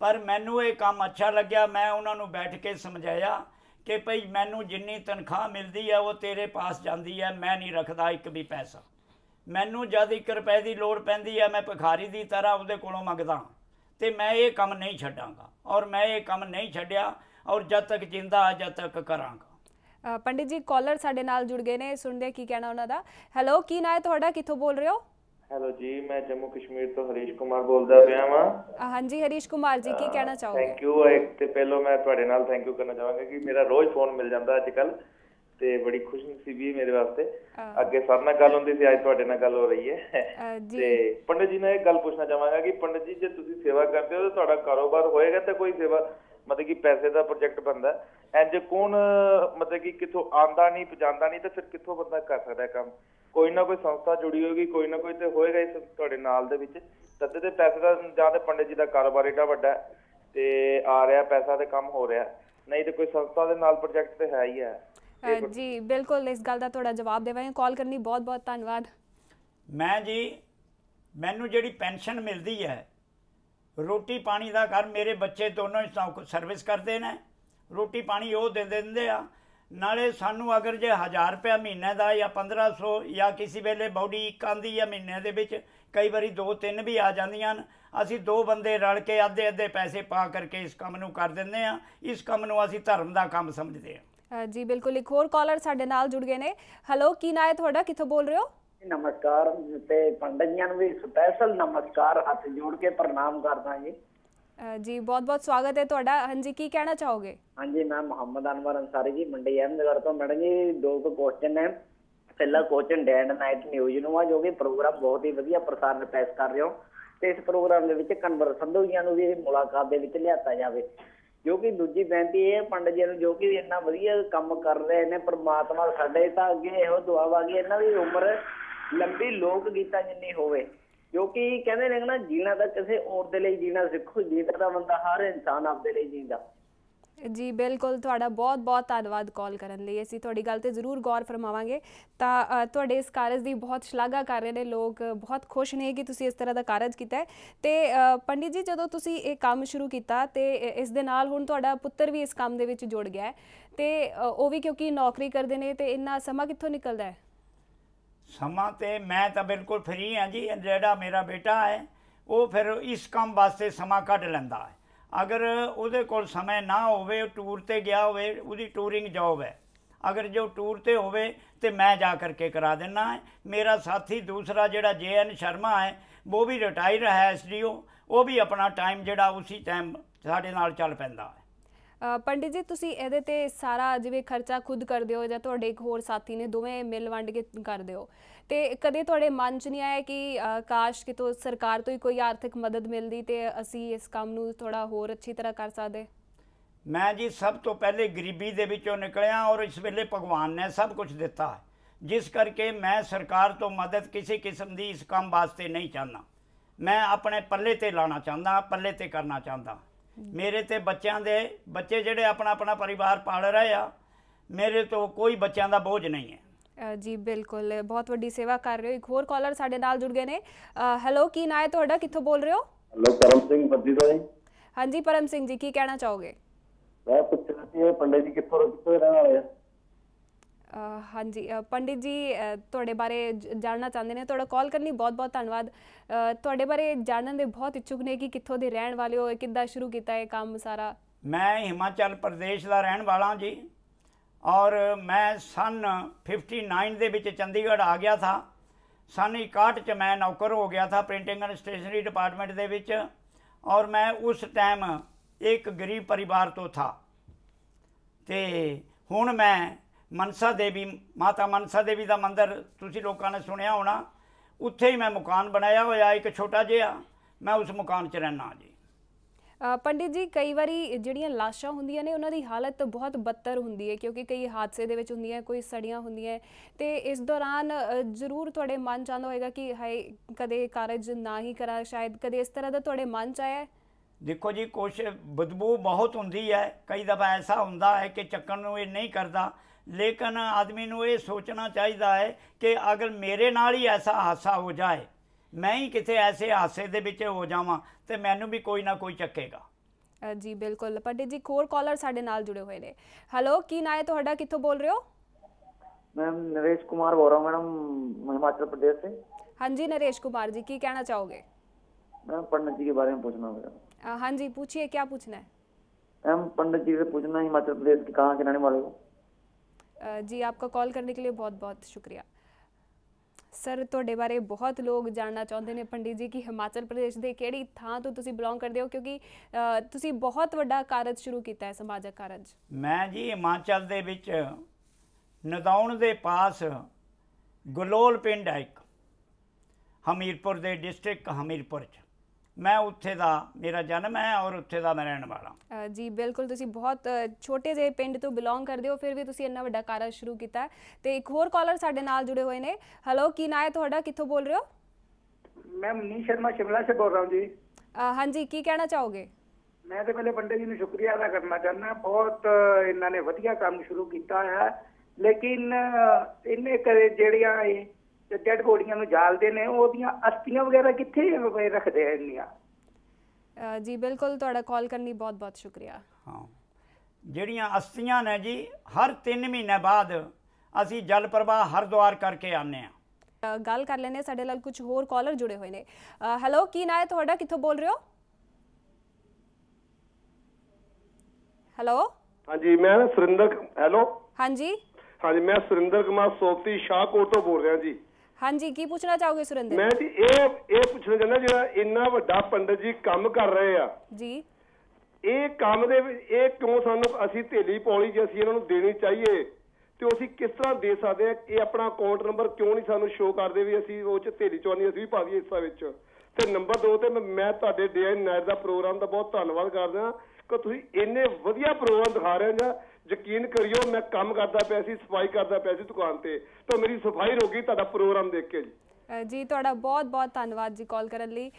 ਪਰ ਮੈਨੂੰ ਇਹ ਕੰਮ ਅੱਛਾ ਲੱਗਿਆ ਮੈਂ ਉਹਨਾਂ ਨੂੰ ਬੈਠ ਕੇ ਸਮਝਾਇਆ ਕਿ ਭਈ ਮੈਨੂੰ ਜਿੰਨੀ ਤਨਖਾਹ ਮਿਲਦੀ ਹੈ ਉਹ ਤੇਰੇ ਪਾਸ ਜਾਂਦੀ ਹੈ ਮੈਂ ਨਹੀਂ ਰੱਖਦਾ ਇੱਕ ਵੀ ਪੈਸਾ ਮੈਨੂੰ ਜਦ ਇੱਕ ਰੁਪਏ ਦੀ ਲੋੜ ਪੈਂਦੀ ਹੈ ਮੈਂ ਭਿਖਾਰੀ ਦੀ ਤਰ੍ਹਾਂ ਉਹਦੇ ਕੋਲੋਂ ਮੰਗਦਾ ਤੇ ਮੈਂ ਇਹ ਕੰਮ ਨਹੀਂ ਛੱਡਾਂਗਾ ਔਰ ਮੈਂ ਇਹ ਕੰਮ ਨਹੀਂ ਛੱਡਿਆ ਔਰ ਜਦ ਤੱਕ ਜਿੰਦਾ ਜਦ ਤੱਕ ਕਰਾਂਗਾ ਪੰਡਿਤ ਜੀ ਕਾਲਰ ਸਾਡੇ ਨਾਲ ਜੁੜ ਗਏ ਨੇ ਸੁਣਦੇ ਕੀ ਕਹਿਣਾ ਉਹਨਾਂ ਦਾ ਹੈਲੋ ਕੀ ਨਾਮ ਹੈ ਤੁਹਾਡਾ ਕਿੱਥੋਂ ਬੋਲ ਰਹੇ ਹੋ ਹੈਲੋ ਜੀ ਮੈਂ ਜੰਮੂ ਕਸ਼ਮੀਰ ਤੋਂ ਹਰੀਸ਼ ਕੁਮਾਰ ਬੋਲਦਾ ਪਿਆ ਹਾਂ ਹਾਂਜੀ ਹਰੀਸ਼ ਕੁਮਾਰ ਜੀ ਕੀ ਕਹਿਣਾ ਚਾਹੋਗੇ ਥੈਂਕ ਯੂ ਇੱਕ ਤੇ ਪਹਿਲਾਂ ਮੈਂ ਤੁਹਾਡੇ ਨਾਲ ਥੈਂਕ ਯੂ ਕਰਨਾ ਚਾਹਾਂਗਾ ਕਿ ਮੇਰਾ ਰੋਜ਼ ਫੋਨ ਮਿਲ ਜਾਂਦਾ ਅੱਜ ਕੱਲ ਤੇ ਬੜੀ ਖੁਸ਼ਨਸੀਬੀ ਮੇਰੇ ਵਾਸਤੇ ਅੱਗੇ ਸਭ ਨਾਲ ਗੱਲ ਹੁੰਦੀ ਸੀ ਅੱਜ ਤੁਹਾਡੇ ਨਾਲ ਗੱਲ ਹੋ ਰਹੀ ਹੈ ਤੇ ਪੰਡਿਤ ਜੀ ਨਾਲ ਇੱਕ ਗੱਲ ਪੁੱਛਣਾ ਚਾਹਾਂਗਾ ਕਿ ਪੰਡਿਤ ਜੀ ਜੇ ਤੁਸੀਂ ਸੇਵਾ ਕਰਦੇ ਹੋ ਤਾਂ ਤੁਹਾਡਾ ਕਾਰੋਬਾਰ ਹੋਏਗਾ ਤਾਂ ਕੋਈ ਸੇਵਾ ਮਤਲਬ ਕਿ ਪੈਸੇ ਦਾ ਪ੍ਰੋਜੈਕਟ ਬੰਦਾ ਇੰਜ ਕੌਣ ਮਤਲਬ ਕਿ ਕਿੱਥੋਂ ਆਂਦਾ ਨਹੀਂ ਪਜਾਂਦਾ ਨਹੀਂ ਤਾਂ ਫਿਰ ਕਿੱਥੋਂ ਬੰਦਾ ਕਰ ਸਕਦਾ ਕੰਮ ਕੋਈ ਨਾ ਕੋਈ ਸੰਸਥਾ ਜੁੜੀ ਹੋਏਗੀ ਕੋਈ ਨਾ ਕੋਈ ਤੇ ਹੋਏਗਾ ਇਸ ਤੁਹਾਡੇ ਨਾਲ ਦੇ ਵਿੱਚ ਤਦੇ ਤੇ ਪੈਸੇ ਦਾ ਜਾਂ ਤੇ ਪੰਡਿਤ ਜੀ ਦਾ ਕਾਰੋਬਾਰ ਏਡਾ ਵੱਡਾ ਤੇ ਆ ਰਿਹਾ ਪੈਸਾ ਤੇ ਕੰਮ ਹੋ ਰਿਹਾ ਨਹੀਂ ਤੇ ਕੋਈ ਸੰਸਥਾ ਦੇ ਨਾਲ ਪ੍ਰੋਜੈਕਟ ਤੇ ਹੈ ਹੀ ਹੈ ਜੀ ਬਿਲਕੁਲ ਇਸ ਗੱਲ ਦਾ ਤੁਹਾਡਾ ਜਵਾਬ ਦੇਵਾਂਗੇ ਕਾਲ ਕਰਨੀ ਬਹੁਤ ਬਹੁਤ ਧੰਨਵਾਦ ਮੈਂ ਜੀ ਮੈਨੂੰ ਜਿਹੜੀ ਪੈਨਸ਼ਨ ਮਿਲਦੀ ਹੈ ਰੋਟੀ ਪਾਣੀ ਦਾ ਘਰ ਮੇਰੇ ਬੱਚੇ ਦੋਨੋਂ ਹੀ ਸਰਵਿਸ ਕਰਦੇ ਨੇ ਰੋਟੀ ਪਾਣੀ ਉਹ ਦੇ ਦਿੰਦੇ ਆ ਨਾਲੇ ਸਾਨੂੰ ਅਗਰ ਜੇ 1000 ਰੁਪਏ ਮਹੀਨੇ ਦਾ ਜਾਂ 1500 ਜਾਂ ਕਿਸੇ ਵੇਲੇ ਬੌਡੀ ਇੱਕ ਆਂਦੀ ਆ ਮਹੀਨੇ ਦੇ ਵਿੱਚ ਕਈ ਵਾਰੀ ਦੋ ਤਿੰਨ ਵੀ ਆ ਜਾਂਦੀਆਂ ਹਨ ਅਸੀਂ ਦੋ ਬੰਦੇ ਰਲ ਕੇ ਅੱਧੇ ਅੱਧੇ ਪੈਸੇ ਪਾ ਕਰਕੇ ਇਸ ਕੰਮ ਨੂੰ ਕਰ ਦਿੰਦੇ ਆ ਇਸ ਕੰਮ ਨੂੰ ਅਸੀਂ ਧਰਮ ਦਾ ਕੰਮ ਸਮਝਦੇ ਆ ਜੀ ਬਿਲਕੁਲ ਇੱਕ ਹੋਰ ਕਾਲਰ ਸਾਡੇ ਨਾਲ ਜੁੜ ਗਏ ਨੇ ਹੈਲੋ ਕੀ ਨਾਂ ਹੈ ਤੁਹਾਡਾ ਕਿੱਥੋਂ ਬੋਲ ਰਹੇ ਹੋ ਨਮਸਕਾਰ ਤੇ ਪੰਡਤਾਂ ਨੂੰ ਵੀ ਸਪੈਸ਼ਲ ਨਮਸਕਾਰ ਹੱਥ ਜੋੜ ਕੇ ਪ੍ਰਣਾਮ ਕਰਦਾ ਜੀ ਜੀ ਬਹੁਤ ਬਹੁਤ ਸਵਾਗਤ ਹੈ ਤੁਹਾਡਾ ਹਾਂਜੀ ਕੀ ਕਹਿਣਾ ਚਾਹੋਗੇ ਹਾਂਜੀ ਮੈਂ ਮੁਹੰਮਦ ਅਨਵਰ ਅਨਸਾਰੀ ਜੀ ਮੰਡੀ ਅਹਿਮਦਗੜ੍ਹ ਤੋਂ ਮੈਡਮ ਜੀ ਦੋ ਕੁ ਕੁਐਸਚਨ ਹੈ ਪਹਿਲਾ ਕੁਐਸਚਨ ਡੈਂਡ ਨਾਈਟ ਨਿਊਜ਼ ਨੂੰ ਆ ਜੋ ਕਿ ਪ੍ਰੋਗਰਾਮ ਬਹੁਤ ਹੀ ਵਧੀਆ ਪ੍ਰਸਾਰਣ ਪੇਸ਼ ਕਰ ਰਹੇ ਹੋ ਤੇ ਇਸ ਪ੍ਰੋਗਰਾਮ ਦੇ ਵਿੱਚ ਕਨਵਰ ਸੰਧੂ ਜੀ ਨੂੰ ਵੀ ਮੁਲਾਕਾਤ ਦੇ ਵਿੱਚ ਲਿਆਤਾ ਜਾਵੇ ਜੋ ਕਿ ਦੂਜੀ ਬੈਂਤੀ ਇਹ ਪੰਡਤ ਜੀ ਨੂੰ ਜੋ ਕਿ ਇੰਨਾ ਵਧੀਆ ਕੰਮ ਕਰ ਰਹੇ ਨੇ ਪ੍ਰਮਾਤਮਾ ਸਾਡੇ ਤਾਂ ਅੱਗੇ ਇਹੋ ਦੁਆ ਕਿ ਇਹਨਾਂ ਦੀ ਉਮਰ ਲੰਬੀ ਲੋਕ ਗੀਤਾ ਜਿੰਨੀ ਹੋਵੇ ਕਿਉਂਕਿ ਕਹਿੰਦੇ ਨੇ ਨਾ ਜੀਣਾ ਤਾਂ ਕਿਸੇ ਔਰ ਦੇ ਲਈ ਜੀਣਾ ਸਿੱਖੋ ਜੀਣਾ ਦਾ ਬੰਦਾ ਹਰ ਇਨਸਾਨ ਆਪਦੇ ਲਈ ਜੀਂਦਾ ਜੀ ਬਿਲਕੁਲ ਤੁਹਾਡਾ ਬਹੁਤ-ਬਹੁਤ ਧੰਨਵਾਦ ਕਾਲ ਕਰਨ ਲਈ ਅਸੀਂ ਤੁਹਾਡੀ ਗੱਲ ਤੇ ਜ਼ਰੂਰ ਗੌਰ ਫਰਮਾਵਾਂਗੇ ਤਾਂ ਤੁਹਾਡੇ ਇਸ ਕਾਰਜ ਦੀ ਬਹੁਤ ਸ਼ਲਾਘਾ ਕਰ ਰਹੇ ਨੇ ਲੋਕ ਬਹੁਤ ਖੁਸ਼ ਨੇ ਕਿ ਤੁਸੀਂ ਇਸ ਤਰ੍ਹਾਂ ਦਾ ਕਾਰਜ ਕੀਤਾ ਤੇ ਪੰਡਿਤ ਜੀ ਜਦੋਂ ਤੁਸੀਂ ਇਹ ਕੰਮ ਸ਼ੁਰੂ ਕੀਤਾ ਤੇ ਇਸ ਦੇ ਨਾਲ ਹੁਣ ਤੁਹਾਡਾ ਪੁੱਤਰ ਵੀ ਇਸ ਕੰਮ ਦੇ ਵਿੱਚ ਜੁੜ ਗਿਆ ਤੇ ਉਹ ਵੀ ਕਿਉਂਕਿ ਨੌਕਰੀ ਕਰਦੇ ਨੇ ਤੇ ਇੰਨਾ ਸਮਾਂ ਕਿੱਥੋਂ ਨਿਕਲਦਾ ਹੈ ਸਮਾਂ ਤੇ ਮੈਂ ਤਾਂ ਬਿਲਕੁਲ ਫਰੀ ਹਾਂ ਜੀ ਜਿਹੜਾ ਮੇਰਾ ਬੇਟਾ ਹੈ ਉਹ ਫਿਰ ਇਸ ਕੰਮ ਵਾਸਤੇ ਸਮਾਂ ਕੱਢ ਲੈਂਦਾ ਹੈ ਅਗਰ ਉਹਦੇ ਕੋਲ ਸਮਾਂ ਨਾ ਹੋਵੇ ਉਹ ਟੂਰ ਤੇ ਗਿਆ ਹੋਵੇ ਉਹਦੀ ਟੂਰਿੰਗ ਜੌਬ ਹੈ ਅਗਰ ਜੋ ਟੂਰ ਤੇ ਹੋਵੇ ਤੇ ਮੈਂ ਜਾ ਕਰਕੇ ਕਰਾ ਦਿੰਨਾ ਹੈ ਮੇਰਾ ਸਾਥੀ ਦੂਸਰਾ ਜਿਹੜਾ ਜੇ ਐਨ ਸ਼ਰਮਾ ਹੈ ਉਹ ਵੀ ਰਿਟਾਇਰ ਹੈ ਐਸਡੀਓ ਉਹ ਵੀ ਆਪਣਾ ਟਾਈਮ ਜਿਹੜਾ ਉਸੇ ਟਾਈਮ ਸਾਡੇ ਨਾਲ ਚੱਲ ਪੈਂਦਾ ਪੰਡਿਤ ਜੀ ਤੁਸੀਂ ਇਹਦੇ ਤੇ ਸਾਰਾ ਜਿਵੇਂ ਖਰਚਾ ਖੁਦ ਕਰਦੇ ਹੋ ਜਾਂ ਤੁਹਾਡੇ ਇੱਕ ਹੋਰ ਸਾਥੀ ਨੇ ਦੋਵੇਂ ਮਿਲ ਵੰਡ ਕੇ ਕਰਦੇ ਹੋ ਤੇ ਕਦੇ ਤੁਹਾਡੇ ਮਨ 'ਚ ਨਹੀਂ ਆਇਆ ਕਿ ਕਾਸ਼ ਕਿਤੋਂ ਸਰਕਾਰ ਤੋਂ ਹੀ ਕੋਈ ਆਰਥਿਕ ਮਦਦ ਮਿਲਦੀ ਤੇ ਅਸੀਂ ਇਸ ਕੰਮ ਨੂੰ ਥੋੜਾ ਹੋਰ ਅੱਛੀ ਤਰ੍ਹਾਂ ਕਰ ਸਕਦੇ ਮੈਂ ਜੀ ਸਭ ਤੋਂ ਪਹਿਲੇ ਗਰੀਬੀ ਦੇ ਵਿੱਚੋਂ ਨਿਕਲਿਆ ਔਰ ਇਸ ਵੇਲੇ ਭਗਵਾਨ ਨੇ ਸਭ ਕੁਝ ਦਿੱਤਾ ਜਿਸ ਕਰਕੇ ਮੈਂ ਸਰਕਾਰ ਤੋਂ ਮਦਦ ਕਿਸੇ ਕਿਸਮ ਦੀ ਇਸ ਕੰਮ ਵਾਸਤੇ ਨਹੀਂ ਚਾਹੁੰਦਾ ਮੈਂ ਆਪਣੇ ਪੱਲੇ ਤੇ ਲਾਣਾ ਚਾਹੁੰਦਾ ਪੱਲੇ ਤੇ ਕਰਨਾ ਚਾਹੁੰਦਾ ਮੇਰੇ ਤੇ ਬੱਚਿਆਂ ਦੇ ਬੱਚੇ ਜਿਹੜੇ ਆਪਣਾ ਆਪਣਾ ਪਰਿਵਾਰ ਪਾਲ ਰਹੇ ਆ ਮੇਰੇ ਤੋਂ ਕੋਈ ਬੱਚਿਆਂ ਦਾ ਬੋਝ ਨਹੀਂ ਹੈ ਜੀ ਬਿਲਕੁਲ ਬਹੁਤ ਵੱਡੀ ਸੇਵਾ ਕਰ ਰਹੇ ਹੋ ਇੱਕ ਹੋਰ ਕਾਲਰ ਸਾਡੇ ਨਾਲ ਜੁੜ ਗਏ ਨੇ ਹੈਲੋ ਕੀ ਨਾਮ ਹੈ ਤੁਹਾਡਾ ਕਿੱਥੋਂ ਬੋਲ ਰਹੇ ਹੋ ਹੈਲੋ ਕਰਮ ਸਿੰਘ ਬੱਦੀ ਤੋਂ ਜੀ ਹਾਂਜੀ ਪਰਮ ਸਿੰਘ ਜੀ ਕੀ ਕਹਿਣਾ ਚਾਹੋਗੇ ਮੈਂ ਪੁੱਛਣਾ ਸੀ ਇਹ ਪੰਡੇ ਜੀ ਕਿੱਥੋਂ ਕਿੱਥੋਂ ਰਹਿਣ ਵਾਲੇ ਆ ਹਾਂਜੀ ਪੰਡਿਤ ਜੀ ਤੁਹਾਡੇ ਬਾਰੇ ਜਾਣਨਾ ਚਾਹੁੰਦੇ ਨੇ ਤੁਹਾਡਾ ਕਾਲ ਕਰਨ ਲਈ ਬਹੁਤ-ਬਹੁਤ ਧੰਨਵਾਦ ਤੁਹਾਡੇ ਬਾਰੇ ਜਾਣਨ ਦੇ ਬਹੁਤ ਇੱਛੁਕ ਨੇ ਕਿ ਕਿੱਥੋਂ ਦੇ ਰਹਿਣ ਵਾਲੇ ਹੋ ਕਿੱਦਾਂ ਸ਼ੁਰੂ ਕੀਤਾ ਇਹ ਕੰਮ ਸਾਰਾ ਮੈਂ ਹਿਮਾਚਲ ਪ੍ਰਦੇਸ਼ ਦਾ ਰਹਿਣ ਵਾਲਾ ਜੀ ਔਰ ਮੈਂ ਸਨ 59 ਦੇ ਵਿੱਚ ਚੰਡੀਗੜ੍ਹ ਆ ਗਿਆ ਥਾ ਸਨ 61 ਚ ਮੈਂ ਨੌਕਰ ਹੋ ਗਿਆ ਥਾ ਪ੍ਰਿੰਟਿੰਗ ਐਂਡ ਸਟੇਸ਼ਨਰੀ ਡਿਪਾਰਟਮੈਂਟ ਦੇ ਵਿੱਚ ਔਰ ਮੈਂ ਉਸ ਟਾਈਮ ਇੱਕ ਗਰੀਬ ਪਰਿਵਾਰ ਤੋਂ ਥਾ ਤੇ ਹੁਣ ਮੈਂ ਮਨਸਾ ਦੇਵੀ ਮਾਤਾ ਮਨਸਾ ਦੇਵੀ ਦਾ ਮੰਦਿਰ ਤੁਸੀਂ ਲੋਕਾਂ ਨੇ ਸੁਣਿਆ ਹੋਣਾ ਉੱਥੇ ਹੀ ਮੈਂ ਮਕਾਨ ਬਣਾਇਆ ਹੋਇਆ ਇੱਕ ਛੋਟਾ ਜਿਹਾ ਮੈਂ ਉਸ ਮਕਾਨ 'ਚ ਰਹਿਣਾ ਜੀ ਪੰਡਿਤ ਜੀ ਕਈ ਵਾਰੀ ਜਿਹੜੀਆਂ ਲਾਸ਼ਾਂ ਹੁੰਦੀਆਂ ਨੇ ਉਹਨਾਂ ਦੀ ਹਾਲਤ ਬਹੁਤ ਬੱਤਰ ਹੁੰਦੀ ਹੈ ਕਿਉਂਕਿ ਕਈ ਹਾਦਸੇ ਦੇ ਵਿੱਚ ਹੁੰਦੀਆਂ ਕੋਈ ਸੜੀਆਂ ਹੁੰਦੀਆਂ ਤੇ ਇਸ ਦੌਰਾਨ ਜ਼ਰੂਰ ਤੁਹਾਡੇ ਮਨ ਚਾਹੁੰਦਾ ਹੋਵੇਗਾ ਕਿ ਹਾਏ ਕਦੇ ਕਾਰਜ ਨਾ ਹੀ ਕਰਾਂ ਸ਼ਾਇਦ ਕਦੇ ਇਸ ਤਰ੍ਹਾਂ ਦਾ ਤੁਹਾਡੇ ਮਨ ਚ ਆਇਆ ਦੇਖੋ ਜੀ ਕੁਛ ਬਦਬੂ ਬਹੁਤ ਹੁੰਦੀ ਹੈ ਕਈ ਵਾਰ ਐਸਾ ਹੁੰਦਾ ਹੈ ਕਿ ਚੱਕਣ ਨੂੰ ਇਹ ਨਹੀਂ ਕਰਦਾ ਲੇਕਿਨ ਆਦਮੀ ਨੂੰ ਇਹ ਸੋਚਣਾ ਚਾਹੀਦਾ ਹੈ ਕਿ ਅਗਰ ਮੇਰੇ ਨਾਲ ਹੀ ਐਸਾ ਹਾਸਾ ਹੋ ਜਾਏ ਮੈਂ ਹੀ ਕਿਤੇ ਐਸੇ ਹਾਸੇ ਦੇ ਵਿੱਚ ਹੋ ਜਾਵਾਂ ਤੇ ਮੈਨੂੰ ਵੀ ਕੋਈ ਨਾ ਕੋਈ ਚੱਕੇਗਾ ਜੀ ਬਿਲਕੁਲ ਪੰਡਿਤ ਜੀ ਕੋਰ ਕਾਲਰ ਸਾਡੇ ਨਾਲ ਜੁੜੇ ਹੋਏ ਨੇ ਹੈਲੋ ਕੀ ਨਾਮ ਹੈ ਤੁਹਾਡਾ ਕਿੱਥੋਂ ਬੋਲ ਰਹੇ ਹੋ ਮੈਂ ਨਰੇਸ਼ ਕੁਮਾਰ ਬੋਲ ਰਹਾ ਹਾਂ ਮੈਡਮ ਹਿਮਾਚਲ ਪ੍ਰਦੇਸ਼ ਸੇ ਹਾਂਜੀ ਨਰੇਸ਼ ਕੁਮਾਰ ਜੀ ਕੀ ਕਹਿਣਾ ਚਾਹੋਗੇ ਮੈਂ ਪੰਡਿਤ ਜੀ ਦੇ ਬਾਰੇ ਵਿੱਚ ਪੁੱਛਣਾ ਹੈ हाँ जी ਕੀ ਪੁੱਛਣਾ ਹੈ है ਪੰਡਤ ਜੀ जी ਪੁੱਛਣਾ पूछना हिमाचल ਪ੍ਰਦੇਸ਼ के कहाँ के रहने वाले हो जी आपका कॉल करने के लिए बहुत बहुत शुक्रिया ਸਰ ਤੁਹਾਡੇ ਬਾਰੇ ਬਹੁਤ ਲੋਕ ਜਾਣਨਾ ਚਾਹੁੰਦੇ ਨੇ ਪੰਡਿਤ ਜੀ ਕਿ ਹਿਮਾਚਲ ਪ੍ਰਦੇਸ਼ ਦੇ ਕਿਹੜੀ ਥਾਂ ਤੋਂ ਤੁਸੀਂ ਬਿਲੋਂਗ ਕਰਦੇ ਹੋ ਕਿਉਂਕਿ ਤੁਸੀਂ ਬਹੁਤ ਵੱਡਾ ਕਾਰਜ ਸ਼ੁਰੂ ਕੀਤਾ ਹੈ ਸਮਾਜਿਕ ਕਾਰਜ ਮੈਂ ਜੀ ਹਿਮਾਚਲ ਦੇ ਵਿੱਚ ਨਦੌਣ ਦੇ ਪਾਸ ਗਲੋਲ ਪਿੰਡ ਹੈ ਇੱਕ ਹਮੀਰਪੁਰ ਦੇ ਡਿਸਟ੍ਰਿਕਟ ਹਮੀਰਪੁਰ ਚ ਮੈਂ ਉੱਥੇ ਦਾ ਮੇਰਾ ਜਨਮ ਹੈ ਔਰ ਉੱਥੇ ਦਾ ਮੈਂ ਰਹਿਣ ਵਾਲਾ ਜੀ ਬਿਲਕੁਲ ਤੁਸੀਂ ਬਹੁਤ ਛੋਟੇ ਜਿਹੇ ਪਿੰਡ ਤੋਂ ਬਿਲੋਂਗ ਕਰਦੇ ਹੋ ਫਿਰ ਵੀ ਤੁਸੀਂ ਇੰਨਾ ਵੱਡਾ ਕਾਰਜ ਸ਼ੁਰੂ ਕੀਤਾ ਤੇ ਇੱਕ ਹੋਰ ਕਾਲਰ ਸਾਡੇ ਨਾਲ ਜੁੜੇ ਹੋਏ ਨੇ ਹੈਲੋ ਕੀ ਨਾਮ ਹੈ ਤੁਹਾਡਾ ਕਿੱਥੋਂ ਬੋਲ ਰਹੇ ਹੋ ਮੈਂ ਮਨੀ ਸ਼ਰਮਾ ਸ਼ਿਮਲਾ ਸੇ ਬੋਲ ਰਹਾ ਹਾਂ ਜੀ ਹਾਂਜੀ ਕੀ ਕਹਿਣਾ ਚਾਹੋਗੇ ਮੈਂ ਤਾਂ ਪਹਿਲੇ ਬੰਦੇ ਜੀ ਨੂੰ ਸ਼ੁਕਰੀਆ ਅਦਾ ਕਰਨਾ ਚਾਹੁੰਦਾ ਬਹੁਤ ਇਹਨਾਂ ਨੇ ਵਧੀਆ ਕੰਮ ਸ਼ੁਰੂ ਕੀਤਾ ਹੈ ਲੇਕਿਨ ਇਹਨੇ ਕਰੇ ਜਿਹੜੀਆਂ ਇਹ ਤੇ ਡੈਡ ਬੋਡੀਆਂ ਨੂੰ ਜਾਲਦੇ ਨੇ ਉਹਦੀਆਂ ਅਸਥੀਆਂ ਵਗੈਰਾ ਕਿੱਥੇ ਰੱਖਦੇ ਆ ਇੰਨੀਆਂ ਜੀ ਬਿਲਕੁਲ ਤੁਹਾਡਾ ਕਾਲ ਕਰਨ ਲਈ ਬਹੁਤ-ਬਹੁਤ ਸ਼ੁਕਰੀਆ ਹਾਂ ਜਿਹੜੀਆਂ ਅਸਥੀਆਂ ਨੇ ਜੀ ਹਰ 3 ਮਹੀਨੇ ਬਾਅਦ ਅਸੀਂ ਜਲ ਪ੍ਰਵਾਹ ਹਰਦੁਆਰ ਕਰਕੇ ਆਨੇ ਆ ਗੱਲ ਕਰ ਲੈਨੇ ਸਾਡੇ ਨਾਲ ਕੁਝ ਹੋਰ ਕਾਲਰ ਜੁੜੇ ਹੋਏ ਨੇ ਹੈਲੋ ਕੀ ਨਾਮ ਹੈ ਤੁਹਾਡਾ ਕਿੱਥੋਂ ਬੋਲ ਰਹੇ ਹੋ ਹੈਲੋ ਹਾਂਜੀ ਮੈਂ ਸੁਰਿੰਦਰ ਹੈਲੋ ਹਾਂਜੀ ਹਾਂਜੀ ਮੈਂ ਸੁਰਿੰਦਰ ਕੁਮਾਰ ਸੋਪਤੀ ਸ਼ਾਹਕੋਟ ਤੋਂ ਬੋਲ ਰਿਹਾ ਜੀ ਹਾਂਜੀ ਕੀ ਪੁੱਛਣਾ ਚਾਹੋਗੇ ਸੁਰਿੰਦਰ ਮੈਂ ਜੀ ਇਹ ਇਹ ਪੁੱਛਣਾ ਚਾਹੁੰਦਾ ਜਿਹੜਾ ਇੰਨਾ ਵੱਡਾ ਪੰਡਤ ਜੀ ਕੰਮ ਕਰ ਰਹੇ ਆ ਜੀ ਇਹ ਕੰਮ ਦੇ ਇਹ ਕਿਉਂ ਸਾਨੂੰ ਅਸੀਂ ਢੇਲੀ ਪੌਲੀ ਜੇ ਅਸੀਂ ਇਹਨਾਂ ਨੂੰ ਦੇਣੀ ਚਾਹੀਏ ਤੇ ਅਸੀਂ ਕਿਸ ਤਰ੍ਹਾਂ ਦੇ ਸਕਦੇ ਆ ਇਹ ਆਪਣਾ ਅਕਾਊਂਟ ਨੰਬਰ ਕਿਉਂ ਨਹੀਂ ਸਾਨੂੰ ਸ਼ੋਅ ਕਰਦੇ ਵੀ ਅਸੀਂ ਉਹ ਚ ਢੇਲੀ ਚੋਣੀ ਅਸੀਂ ਵੀ ਪਾ ਦਈਏ ਹਿੱਸਾ ਵਿੱਚ ਤੇ ਨੰਬਰ 2 ਤੇ ਮੈਂ ਤੁਹਾਡੇ ਡੀਆਈ ਨਾਇਰ ਦਾ ਪ੍ਰੋਗਰਾਮ ਦਾ ਬਹੁਤ ਧੰਨਵਾਦ ਕਰਦਾ ਕਿ ਤੁਸੀਂ ਇੰਨੇ ਵਧੀਆ ਪ੍ਰੋਗਰਾਮ ਦਿਖਾ ਰਹੇ ਹੋ ਯਕੀਨ ਕਰਿਓ ਮੈਂ ਕੰਮ ਕਰਦਾ ਪਿਆ ਸੀ ਸਫਾਈ ਕਰਦਾ ਪਿਆ ਸੀ ਦੁਕਾਨ ਤੇ ਤਾਂ ਮੇਰੀ ਸਫਾਈ ਹੋ ਗਈ ਤੁਹਾਡਾ ਪ੍ਰੋਗਰਾਮ ਦੇਖ ਕੇ ਜੀ ਜੀ ਤੁਹਾਡਾ ਬਹੁਤ ਬਹੁਤ ਧੰਨਵਾਦ ਜੀ ਕਾਲ ਕਰਨ ਲਈ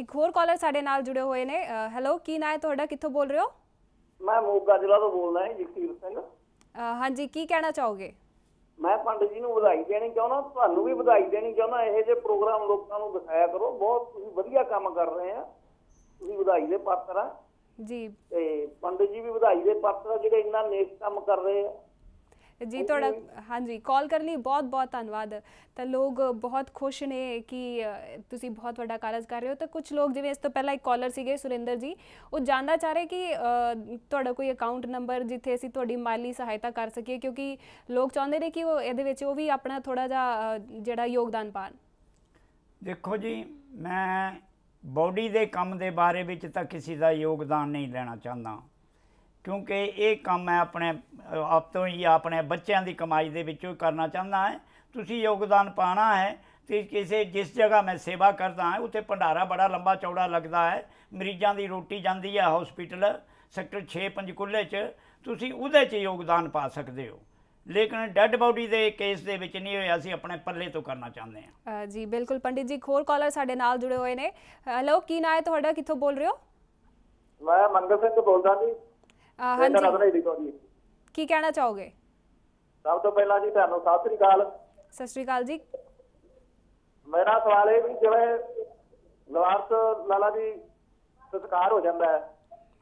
ਇੱਕ ਹੋਰ ਕਾਲਰ ਸਾਡੇ ਨਾਲ ਜੁੜੇ ਹੋਏ ਨੇ ਹੈਲੋ ਕੀ ਨਾਮ ਹੈ ਤੁਹਾਡਾ ਕਿੱਥੋਂ ਬੋਲ ਰਹੇ ਹੋ ਮੈਂ ਮੋਗਾ ਜ਼ਿਲ੍ਹਾ ਤੋਂ ਬੋਲਦਾ ਹਾਂ ਜਗਸੀਰ ਸਿੰਘ ਹਾਂਜੀ ਕੀ ਕਹਿਣਾ ਚਾਹੋਗੇ ਮੈਂ ਪੰਡ ਜੀ ਨੂੰ ਵਧਾਈ ਦੇਣੀ ਚਾਹੁੰਦਾ ਤੁਹਾਨੂੰ ਵੀ ਵਧਾਈ ਦੇਣੀ ਚਾਹੁੰਦਾ ਇਹੋ ਜਿਹੇ ਪ੍ਰੋਗਰਾਮ ਲੋਕਾਂ ਨੂੰ ਦਿਖਾਇਆ ਕਰੋ ਬਹੁਤ ਤੁਸੀਂ ਵਧੀਆ ਕੰਮ ਕਰ ਰਹੇ ਆ ਤੁਸੀਂ ਵਧਾਈ ਦੇ ਪਾਤਰ ਆ ਜੀ ਤੇ ਪੰਡਿਤ ਜੀ ਵੀ ਵਧਾਈ ਦੇ ਪਾਤਰ ਆ ਜਿਹੜੇ ਇੰਨਾ ਨੇਕ ਕੰਮ ਕਰ ਰਹੇ ਆ ਜੀ ਤੁਹਾਡਾ ਹਾਂਜੀ ਕਾਲ ਕਰਨ ਲਈ ਬਹੁਤ-ਬਹੁਤ ਧੰਨਵਾਦ ਤਾਂ ਲੋਕ ਬਹੁਤ ਖੁਸ਼ ਨੇ ਕਿ ਤੁਸੀਂ ਬਹੁਤ ਵੱਡਾ ਕਾਰਜ ਕਰ ਰਹੇ ਹੋ ਤਾਂ ਕੁਝ ਲੋਕ ਜਿਵੇਂ ਇਸ ਤੋਂ ਪਹਿਲਾਂ ਇੱਕ ਕਾਲਰ ਸੀਗੇ सुरेंद्र ਜੀ ਉਹ ਜਾਣਦਾ ਚਾਹ ਰਹੇ ਕਿ ਤੁਹਾਡਾ ਕੋਈ ਅਕਾਊਂਟ ਨੰਬਰ ਜਿੱਥੇ ਅਸੀਂ ਤੁਹਾਡੀ ਮਾਲੀ ਸਹਾਇਤਾ ਕਰ ਸਕੀਏ ਕਿਉਂਕਿ ਲੋਕ ਚਾਹੁੰਦੇ ਨੇ ਕਿ ਉਹ ਇਹਦੇ ਵਿੱਚ ਉਹ ਵੀ ਆਪਣਾ ਥੋੜਾ ਜਿਹਾ ਜਿਹੜਾ ਯੋਗਦਾਨ ਪਾਣ ਦੇਖੋ ਜੀ ਮੈਂ ਬਾਡੀ ਦੇ ਕੰਮ ਦੇ ਬਾਰੇ ਵਿੱਚ ਤਾਂ ਕਿਸੇ ਦਾ ਯੋਗਦਾਨ ਨਹੀਂ ਲੈਣਾ ਚਾਹੁੰਦਾ ਕਿਉਂਕਿ ਇਹ ਕੰਮ ਮੈਂ ਆਪਣੇ ਆਪ ਤੋਂ ਹੀ ਆਪਣੇ ਬੱਚਿਆਂ ਦੀ ਕਮਾਈ ਦੇ ਵਿੱਚੋਂ ਕਰਨਾ ਚਾਹੁੰਦਾ ਹੈ ਤੁਸੀਂ ਯੋਗਦਾਨ ਪਾਣਾ ਹੈ ਤੇ ਕਿਸੇ ਜਿਸ ਜਗ੍ਹਾ ਮੈਂ ਸੇਵਾ ਕਰਦਾ ਹਾਂ ਉੱਥੇ ਭੰਡਾਰਾ ਬੜਾ ਲੰਬਾ ਚੌੜਾ ਲੱਗਦਾ ਹੈ ਮਰੀਜ਼ਾਂ ਦੀ ਰੋਟੀ ਜਾਂਦੀ ਹੈ ਹਸਪੀਟਲ ਸੈਕਟਰ 6 ਕੁੱਲੇ 'ਚ ਤੁਸੀਂ ਉਹਦੇ 'ਚ ਯੋਗਦਾਨ ਪਾ ਸਕਦੇ ਹੋ ਲੇਕਿਨ ਡੈੱਡ ਬਾਡੀ ਦੇ ਕੇਸ ਦੇ ਵਿੱਚ ਨਹੀਂ ਹੋਇਆ ਅਸੀਂ ਆਪਣੇ ਪੱਲੇ ਤੋਂ ਕਰਨਾ ਚਾਹੁੰਦੇ ਹਾਂ ਜੀ ਬਿਲਕੁਲ ਪੰਡਿਤ ਜੀ ਖੋਰ ਕਾਲਰ ਸਾਡੇ ਨਾਲ ਜੁੜੇ ਹੋਏ ਨੇ ਹੈਲੋ ਕੀ ਨਾਮ ਹੈ ਤੁਹਾਡਾ ਕਿੱਥੋਂ ਬੋਲ ਰਹੇ ਹੋ ਮੈਂ ਮੰਗਲ ਸਿੰਘ ਬੋਲਦਾ ਜੀ ਹਾਂਜੀ ਕੀ ਕਹਿਣਾ ਚਾਹੋਗੇ ਸਭ ਤੋਂ ਪਹਿਲਾਂ ਜੀ ਤੁਹਾਨੂੰ ਸਤਿ ਸ੍ਰੀ ਅਕਾਲ ਸਤਿ ਸ੍ਰੀ ਅਕਾਲ ਜੀ ਮੇਰਾ ਸਵਾਲ ਇਹ ਵੀ ਜਿਵੇਂ ਲਵਾਰਸ ਲਾਲਾ ਜੀ ਸਤਿਕਾਰ ਹੋ ਜਾਂਦਾ ਹੈ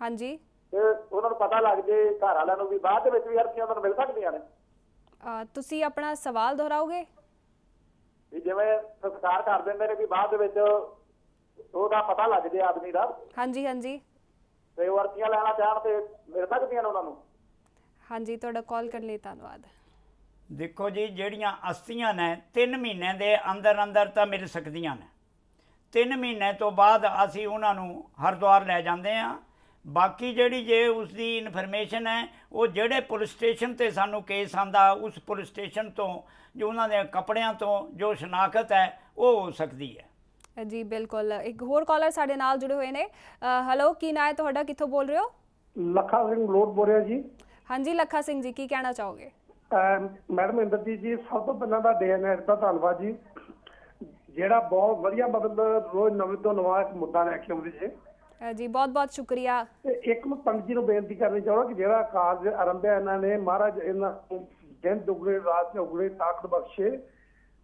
ਹਾਂਜੀ ਤੇ ਉਹਨਾਂ ਨੂੰ ਪਤਾ ਲੱਗ ਜੇ ਘਰ ਵਾਲਿਆਂ ਨੂੰ ਵੀ ਬਾਅਦ ਵਿੱਚ ਵੀ ਅਰਥੀਆਂ ਉਹਨਾਂ ਨੂੰ ਮਿਲ ਸਕਦੀਆਂ ਨੇ ਤੁਸੀਂ ਆਪਣਾ ਸਵਾਲ ਦੁਹਰਾਓਗੇ ਜਿਵੇਂ ਸੰਸਕਾਰ ਕਰ ਦਿੰਦੇ ਨੇ ਵੀ ਬਾਅਦ ਵਿੱਚ ਉਹਦਾ ਪਤਾ ਲੱਗ ਜੇ ਆਦਮੀ ਦਾ ਹਾਂਜੀ ਹਾਂਜੀ ਤੇ ਵਰਤੀਆਂ ਲੈਣਾ ਚਾਹਣ ਤੇ ਮਿਲ ਸਕਦੀਆਂ ਨੇ ਉਹਨਾਂ ਨੂੰ ਹਾਂਜੀ ਤੁਹਾਡਾ ਕਾਲ ਕਰਨ ਲਈ ਧੰਨਵਾਦ ਦੇਖੋ ਜੀ ਜਿਹੜੀਆਂ ਅਸਤੀਆਂ ਨੇ 3 ਮਹੀਨੇ ਦੇ ਅੰਦਰ ਅੰਦਰ ਤਾਂ ਮਿਲ ਸਕਦੀਆਂ ਨੇ 3 ਮਹੀਨੇ ਤੋਂ ਬਾਅਦ ਅਸੀਂ ਉਹਨਾਂ ਨੂੰ ਹਰਦੁਆਰ ਲੈ ਜਾਂਦੇ ਆ ਬਾਕੀ ਜਿਹੜੀ ਜੇ ਉਸ ਦੀ ਇਨਫੋਰਮੇਸ਼ਨ ਹੈ ਉਹ ਜਿਹੜੇ ਪੁਲਿਸ ਸਟੇਸ਼ਨ ਤੇ ਸਾਨੂੰ ਕੇਸ ਆਂਦਾ ਉਸ ਪੁਲਿਸ ਸਟੇਸ਼ਨ ਤੋਂ ਜੋ ਉਹਨਾਂ ਦੇ ਕੱਪੜਿਆਂ ਤੋਂ ਜੋ ਸ਼ਨਾਖਤ ਹੈ ਉਹ ਹੋ ਸਕਦੀ ਹੈ ਜੀ ਬਿਲਕੁਲ ਇੱਕ ਹੋਰ ਕਾਲਰ ਸਾਡੇ ਨਾਲ ਜੁੜੇ ਹੋਏ ਨੇ ਹਲੋ ਕੀ ਨਾਮ ਹੈ ਤੁਹਾਡਾ ਕਿੱਥੋਂ ਬੋਲ ਰਹੇ ਹੋ ਲੱਖਾ ਸਿੰਘ ਲੋਟ ਬੋਲ ਰਿਹਾ ਜੀ ਹਾਂਜੀ ਲੱਖਾ ਸਿੰਘ ਜੀ ਕੀ ਕਹਿਣਾ ਚਾਹੋਗੇ ਮੈਡਮ ਇੰਦਰਜੀਤ ਜੀ ਸਭ ਤੋਂ ਪਹਿਲਾਂ ਦਾ ਡੀਐਨਏ ਦਾ ਧੰਨਵਾਦ ਜੀ ਜਿਹੜਾ ਬਹੁਤ ਵਧੀਆ ਮਤਲਬ ਰੋਜ਼ ਨਵੇਂ ਤੋਂ ਨਵਾਂ ਇੱਕ ਮੁੱਦਾ ਲੈ ਕੇ ਆਉਂਦੇ ਜੀ ਜੀ ਬਹੁਤ ਬਹੁਤ ਸ਼ੁਕਰੀਆ ਇੱਕ ਮੈਂ ਪੰਡਿਤ ਜੀ ਨੂੰ ਬੇਨਤੀ ਕਰਨੀ ਚਾਹੁੰਦਾ ਕਿ ਜਿਹੜਾ ਕਾਰਜ ਆਰੰਭਿਆ ਇਹਨਾਂ ਨੇ ਮਹਾਰਾਜ ਇਹਨਾਂ ਜਨ ਦੁਗਰੇ ਰਾਤ ਤੇ ਉਗਰੇ ਤਾਕਤ ਬਖਸ਼ੇ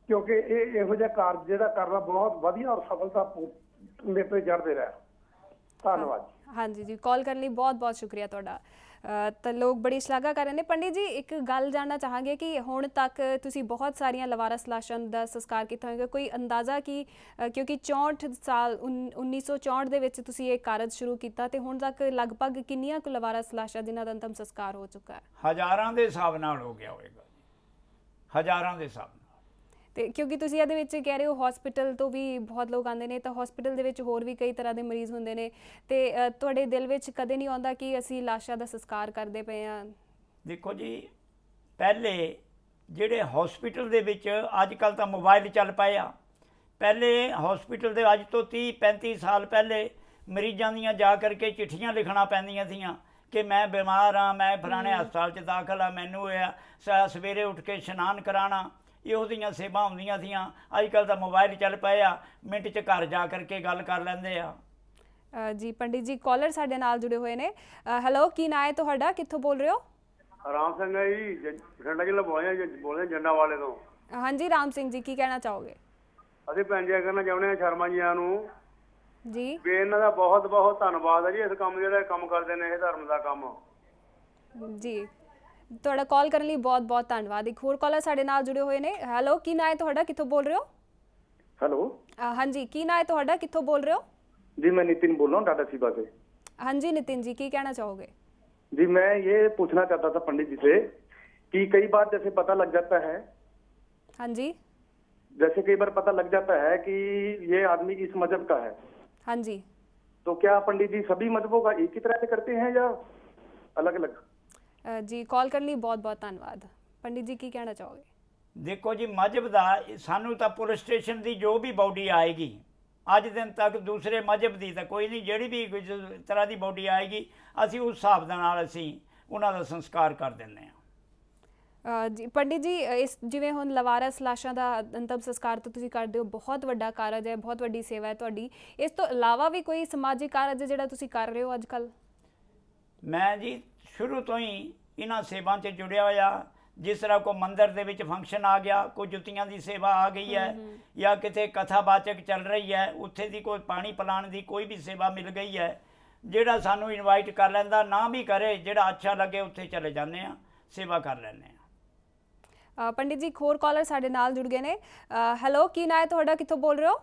ਕਿਉਂਕਿ ਇਹ ਇਹੋ ਜਿਹਾ ਕਾਰਜ ਜਿਹੜਾ ਕਰਨਾ ਬਹੁਤ ਵਧੀਆ ਔਰ ਸਫਲਤਾ ਮੇਰੇ ਤੇ ਜੜਦੇ ਰਹਿ ਧੰਨਵਾਦ ਹਾਂਜੀ ਜੀ ਕਾਲ ਕਰਨ ਲਈ ਬਹੁਤ ਬਹੁਤ ਸ਼ੁਕਰੀਆ ਤੁਹਾਡਾ ਤਾਂ ਲੋਕ ਬੜੀ ਸ਼ਲਾਘਾ ਕਰ ਰਹੇ ਨੇ ਪੰਡਿਤ ਜੀ ਇੱਕ ਗੱਲ ਜਾਣਨਾ ਚਾਹਾਂਗੇ ਕਿ ਹੁਣ ਤੱਕ ਤੁਸੀਂ ਬਹੁਤ ਸਾਰੀਆਂ ਲਵਾਰਾ ਸਲਾਸ਼ਨ ਦਾ ਸੰਸਕਾਰ ਕੀਤਾ ਹੋਵੇਗਾ ਕੋਈ ਅੰਦਾਜ਼ਾ ਕਿ ਕਿਉਂਕਿ 64 ਸਾਲ 1964 ਦੇ ਵਿੱਚ ਤੁਸੀਂ ਇਹ ਕਾਰਜ ਸ਼ੁਰੂ ਕੀਤਾ ਤੇ ਹੁਣ ਤੱਕ ਲਗਭਗ ਕਿੰਨੀਆਂ ਕੁ ਲਵਾਰਾ ਸਲਾਸ਼ਾਂ ਜਿਨ੍ਹਾਂ ਦਾ ਅੰਤਮ ਸੰਸਕਾਰ ਹੋ ਚੁੱਕਾ ਹੈ ਹਜ਼ਾਰਾਂ ਦੇ ਹਿਸਾਬ ਨਾਲ ਹੋ ਗਿਆ ਹੋਵੇਗਾ ਹਜ਼ਾਰਾਂ ਦੇ ਹਿਸਾਬ ਤੇ ਕਿਉਂਕਿ ਤੁਸੀਂ ਇਹਦੇ ਵਿੱਚ ਕਹਿ ਰਹੇ ਹੋ ਹਸਪੀਟਲ ਤੋਂ ਵੀ ਬਹੁਤ ਲੋਕ ਆਉਂਦੇ ਨੇ ਤਾਂ ਹਸਪੀਟਲ ਦੇ ਵਿੱਚ ਹੋਰ ਵੀ ਕਈ ਤਰ੍ਹਾਂ ਦੇ ਮਰੀਜ਼ ਹੁੰਦੇ ਨੇ ਤੇ ਤੁਹਾਡੇ ਦਿਲ ਵਿੱਚ ਕਦੇ ਨਹੀਂ ਆਉਂਦਾ ਕਿ ਅਸੀਂ ਲਾਸ਼ਾਂ ਦਾ ਸੰਸਕਾਰ ਕਰਦੇ ਪਏ ਆ ਦੇਖੋ ਜੀ ਪਹਿਲੇ ਜਿਹੜੇ ਹਸਪੀਟਲ ਦੇ ਵਿੱਚ ਅੱਜ ਕੱਲ ਤਾਂ ਮੋਬਾਈਲ ਚੱਲ ਪਏ ਆ ਪਹਿਲੇ ਹਸਪੀਟਲ ਦੇ ਅੱਜ ਤੋਂ 30 35 ਸਾਲ ਪਹਿਲੇ ਮਰੀਜ਼ਾਂ ਦੀਆਂ ਜਾ ਕਰਕੇ ਚਿੱਠੀਆਂ ਲਿਖਣਾ ਪੈਂਦੀਆਂ ਸੀਆਂ ਕਿ ਮੈਂ ਬਿਮਾਰ ਆ ਮੈਂ ਫਲਾਣੇ ਹਸਪਤਾਲ 'ਚ ਦਾਖਲ ਆ ਮੈਨੂੰ ਇਹ ਸਵੇਰੇ ਉੱਠ ਕੇ ਇਸ਼ਨਾਨ ਕਰਾਣਾ ਇਹੋ ਜਿਹੀਆਂ ਸੇਵਾ ਹੁੰਦੀਆਂ ਸੀਆਂ ਅੱਜ ਕੱਲ ਤਾਂ ਮੋਬਾਈਲ ਚੱਲ ਪਏ ਆ ਮਿੰਟ 'ਚ ਘਰ ਜਾ ਕਰਕੇ ਗੱਲ ਕਰ ਲੈਂਦੇ ਆ ਜੀ ਪੰਡਿਤ ਜੀ ਕਾਲਰ ਸਾਡੇ ਨਾਲ ਜੁੜੇ ਹੋਏ ਨੇ ਹੈਲੋ ਕੀ ਨਾਮ ਹੈ ਤੁਹਾਡਾ ਕਿੱਥੋਂ ਬੋਲ ਰਹੇ ਹੋ ਰਾਮ ਸਿੰਘ ਹੈ ਜੀ ਜੰ- ਬਠਿੰਡਾ ਜ਼ਿਲ੍ਹਾ ਬੋਲਿਆ ਜੀ ਬੋਲਿਆ ਜੰਡਾ ਵਾਲੇ ਤੋਂ ਹਾਂਜੀ ਰਾਮ ਸਿੰਘ ਜੀ ਕੀ ਕਹਿਣਾ ਚਾਹੋਗੇ ਅਸੀਂ ਭੈਣ ਕਰਨਾ ਚਾਹੁੰਦੇ ਆ ਸ਼ਰਮਾ ਜੀਆਂ ਨੂੰ ਜੀ ਵੀ ਇਹਨਾਂ ਦਾ ਬਹੁਤ ਬਹੁਤ ਧੰਨਵਾਦ ਹੈ ਜੀ ਇਸ ਕੰਮ ਜਿਹੜਾ ਕੰਮ ਕਰਦੇ ਨੇ ਇਹ ਧਰਮ ਦਾ ਕੰਮ ਜੀ ਤੁਹਾਡਾ ਕਾਲ ਕਰਨ ਲਈ ਬਹੁਤ ਬਹੁਤ ਧੰਨਵਾਦ ਇੱਕ ਹੋਰ ਕਾਲਰ ਸਾਡੇ ਨਾਲ ਜੁੜੇ ਹੋਏ ਨੇ ਹੈਲੋ ਕੀ ਨਾਂ ਹੈ ਤੁਹਾਡਾ ਕਿੱਥੋਂ ਬੋਲ ਰਹੇ ਹੋ ਹੈਲੋ ਹਾਂਜੀ ਕੀ ਨਾਂ ਹੈ ਤੁਹਾਡਾ ਕਿੱਥੋਂ ਬੋਲ ਰਹੇ ਹੋ जी मैं नितिन बोल रहा हूँ टाटा सीबा से हाँ जी नितिन जी की कहना चाहोगे जी मैं ये पूछना चाहता था पंडित जी से कि कई बार जैसे पता लग जाता है हाँ जी जैसे कई बार पता लग जाता है कि ये आदमी इस मजहब का है हाँ जी तो क्या पंडित जी सभी मजहबों का एक ही तरह से करते हैं या अलग अलग ਜੀ ਕਾਲ ਕਰਨ ਲਈ ਬਹੁਤ-ਬਹੁਤ ਧੰਨਵਾਦ ਪੰਡਿਤ ਜੀ ਕੀ ਕਹਿਣਾ ਚਾਹੋਗੇ ਦੇਖੋ ਜੀ ਮਜਬ ਦਾ ਸਾਨੂੰ ਤਾਂ ਪੁਲਿਸ ਸਟੇਸ਼ਨ ਦੀ ਜੋ ਵੀ ਬਾਡੀ ਆਏਗੀ ਅੱਜ ਦਿਨ ਤੱਕ ਦੂਸਰੇ ਮਜਬ ਦੀ ਤਾਂ ਕੋਈ ਨਹੀਂ ਜਿਹੜੀ ਵੀ ਤਰ੍ਹਾਂ ਦੀ ਬਾਡੀ ਆਏਗੀ ਅਸੀਂ ਉਸ ਹਿਸਾਬ ਦੇ ਨਾਲ ਅਸੀਂ ਉਹਨਾਂ ਦਾ ਸੰਸਕਾਰ ਕਰ ਦਿੰਦੇ ਹਾਂ ਜੀ ਪੰਡਿਤ ਜੀ ਇਸ ਜਿਵੇਂ ਹੁਣ ਲਵਾਰਸ ਲਾਸ਼ਾਂ ਦਾ ਅੰਤਮ ਸੰਸਕਾਰ ਤਾਂ ਤੁਸੀਂ ਕਰਦੇ ਹੋ ਬਹੁਤ ਵੱਡਾ ਕਾਰਜ ਹੈ ਬਹੁਤ ਵੱਡੀ ਸੇਵਾ ਹੈ ਤੁਹਾਡੀ ਇਸ ਤੋਂ ਇਲਾਵਾ ਵੀ ਕੋਈ ਸਮਾਜਿਕ ਕਾਰਜ ਜਿਹੜਾ ਤੁਸੀਂ ਕਰ ਰਹੇ ਹੋ ਅੱਜਕੱਲ ਮੈਂ ਜੀ ਸ਼ੁਰੂ ਤੋਂ ਹੀ ਇਹਨਾਂ ਸੇਵਾ 'ਚ ਜੁੜਿਆ ਹੋਇਆ ਜਿਸ ਤਰ੍ਹਾਂ ਕੋ ਮੰਦਰ ਦੇ ਵਿੱਚ ਫੰਕਸ਼ਨ ਆ ਗਿਆ ਕੋ ਜੁੱਤੀਆਂ ਦੀ ਸੇਵਾ ਆ ਗਈ ਹੈ ਜਾਂ ਕਿਤੇ ਕਥਾ ਬਾਚਕ ਚੱਲ ਰਹੀ ਹੈ ਉੱਥੇ ਦੀ ਕੋਈ ਪਾਣੀ ਪਲਾਣ ਦੀ ਕੋਈ ਵੀ ਸੇਵਾ ਮਿਲ ਗਈ ਹੈ ਜਿਹੜਾ ਸਾਨੂੰ ਇਨਵਾਈਟ ਕਰ ਲੈਂਦਾ ਨਾ ਵੀ ਕਰੇ ਜਿਹੜਾ ਅੱਛਾ ਲੱਗੇ ਉੱਥੇ ਚਲੇ ਜਾਂਦੇ ਆ ਸੇਵਾ ਕਰ ਲੈਂਦੇ ਆ ਪੰਡਿਤ ਜੀ ਖੋਰ ਕਾਲਰ ਸਾਡੇ ਨਾਲ ਜੁੜ ਗਏ ਨੇ ਹੈਲੋ ਕੀ ਨਾਮ ਹੈ ਤੁਹਾਡਾ ਕਿੱਥੋਂ ਬੋਲ ਰਹੇ ਹੋ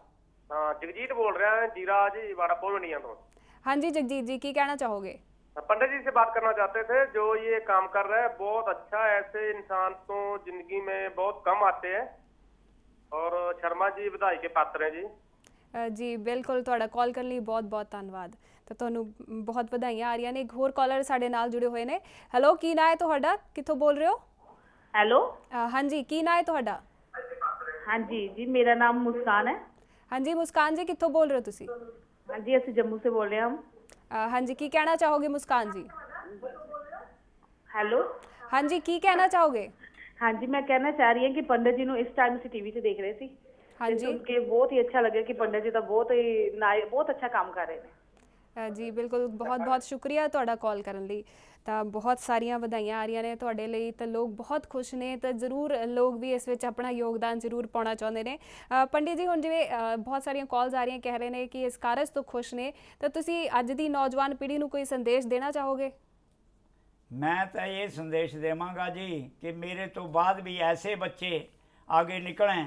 ਹਾਂ ਜਗਜੀਤ ਬੋਲ ਰਿਹਾ ਜੀਰਾ ਜੀ ਵਾੜਾ ਭੋਲਣੀਆਂ ਤੋਂ ਹਾਂਜੀ ਜਗਜੀਤ ਜੀ ਕੀ ਕਹਿਣਾ ਚਾਹੋਗੇ पंडित जी से बात करना चाहते थे जो ये काम कर ਰਹਾ ਹੈ बहुत अच्छा ऐसे इंसान तो जिंदगी में बहुत कम आते हैं ਔਰ ਸ਼ਰਮਾ ਜੀ ਵਧਾਈ ਕੇ ਪਾਤਰ ਹੈ ਜੀ ਜੀ ਬਿਲਕੁਲ ਤੁਹਾਡਾ ਕਾਲ ਕਰਨ ਲਈ ਬਹੁਤ ਬਹੁਤ ਧੰਨਵਾਦ ਤਾਂ ਤੁਹਾਨੂੰ ਬਹੁਤ ਵਧਾਈਆਂ ਆ ਰਹੀਆਂ ਨੇ ਇੱਕ ਹੋਰ ਕਾਲਰ ਸਾਡੇ ਨਾਲ ਜੁੜੇ ਹੋਏ ਨੇ ਹੈਲੋ ਕੀ ਨਾਮ ਹੈ ਤੁਹਾਡਾ ਕਿੱਥੋਂ ਬੋਲ ਰਹੇ ਹੋ ਹੈਲੋ ਹਾਂਜੀ ਕੀ ਨਾਮ ਹੈ ਤੁਹਾਡਾ ਹਾਂਜੀ ਜੀ ਮੇਰਾ ਨਾਮ ਮੁਸਕਾਨ ਹੈ ਹਾਂਜੀ ਮੁਸਕਾਨ ਜੀ ਕਿੱਥੋਂ ਬੋਲ ਰਹੇ ਹੋ ਤੁਸੀਂ ਹਾਂਜੀ ਅਸੀਂ ਜੰਮੂ ਸੇ ਬੋਲ ਰਹੇ ਹਾਂ ਹਾਂਜੀ ਕੀ ਕਹਿਣਾ ਚਾਹੋਗੇ ਮੁਸਕਾਨ ਜੀ ਹੈਲੋ ਹਾਂਜੀ ਕੀ ਕਹਿਣਾ ਚਾਹੋਗੇ ਹਾਂਜੀ ਮੈਂ ਕਹਿਣਾ ਚਾਹ ਰਹੀ ਹਾਂ ਕਿ ਪੰਡਤ ਜੀ ਨੂੰ ਇਸ ਟਾਈਮ ਸੀ ਟੀਵੀ 'ਤੇ ਦੇਖ ਰਹੇ ਸੀ ਹਾਂਜੀ ਕਿ ਬਹੁਤ ਹੀ ਅੱਛਾ ਲੱਗਿਆ ਕਿ ਪੰਡਤ ਜੀ ਦਾ ਬਹੁਤ ਹੀ ਬਹੁਤ ਅੱਛਾ ਕੰਮ ਕਰ ਰਹੇ ਨੇ ਜੀ ਬਿਲਕੁਲ ਬਹੁਤ ਬਹੁਤ ਸ਼ੁਕਰੀਆ ਤੁਹਾਡਾ ਕਾਲ ਕਰਨ ਲਈ ਤਾਂ ਬਹੁਤ ਸਾਰੀਆਂ ਵਧਾਈਆਂ ਆ ਰਹੀਆਂ ਨੇ ਤੁਹਾਡੇ ਲਈ ਤਾਂ ਲੋਕ ਬਹੁਤ ਖੁਸ਼ ਨੇ ਤਾਂ ਜ਼ਰੂਰ ਲੋਕ ਵੀ ਇਸ ਵਿੱਚ ਆਪਣਾ ਯੋਗਦਾਨ ਜ਼ਰੂਰ ਪਾਉਣਾ ਚਾਹੁੰਦੇ ਨੇ ਪੰਡਿਤ ਜੀ ਹੁਣ ਜਿਵੇਂ ਬਹੁਤ ਸਾਰੀਆਂ ਕਾਲਸ ਆ ਰਹੀਆਂ ਕਹਿ ਰਹੇ ਨੇ ਕਿ ਇਸ ਕਾਰਜ ਤੋਂ ਖੁਸ਼ ਨੇ ਤਾਂ ਤੁਸੀਂ ਅੱਜ ਦੀ ਨੌਜਵਾਨ ਪੀੜ੍ਹੀ ਨੂੰ ਕੋਈ ਸੰਦੇਸ਼ ਦੇਣਾ ਚਾਹੋਗੇ ਮੈਂ ਤਾਂ ਇਹ ਸੰਦੇਸ਼ ਦੇਵਾਂਗਾ ਜੀ ਕਿ ਮੇਰੇ ਤੋਂ ਬਾਅਦ ਵੀ ਐਸੇ ਬੱਚੇ ਆਗੇ ਨਿਕਲਣ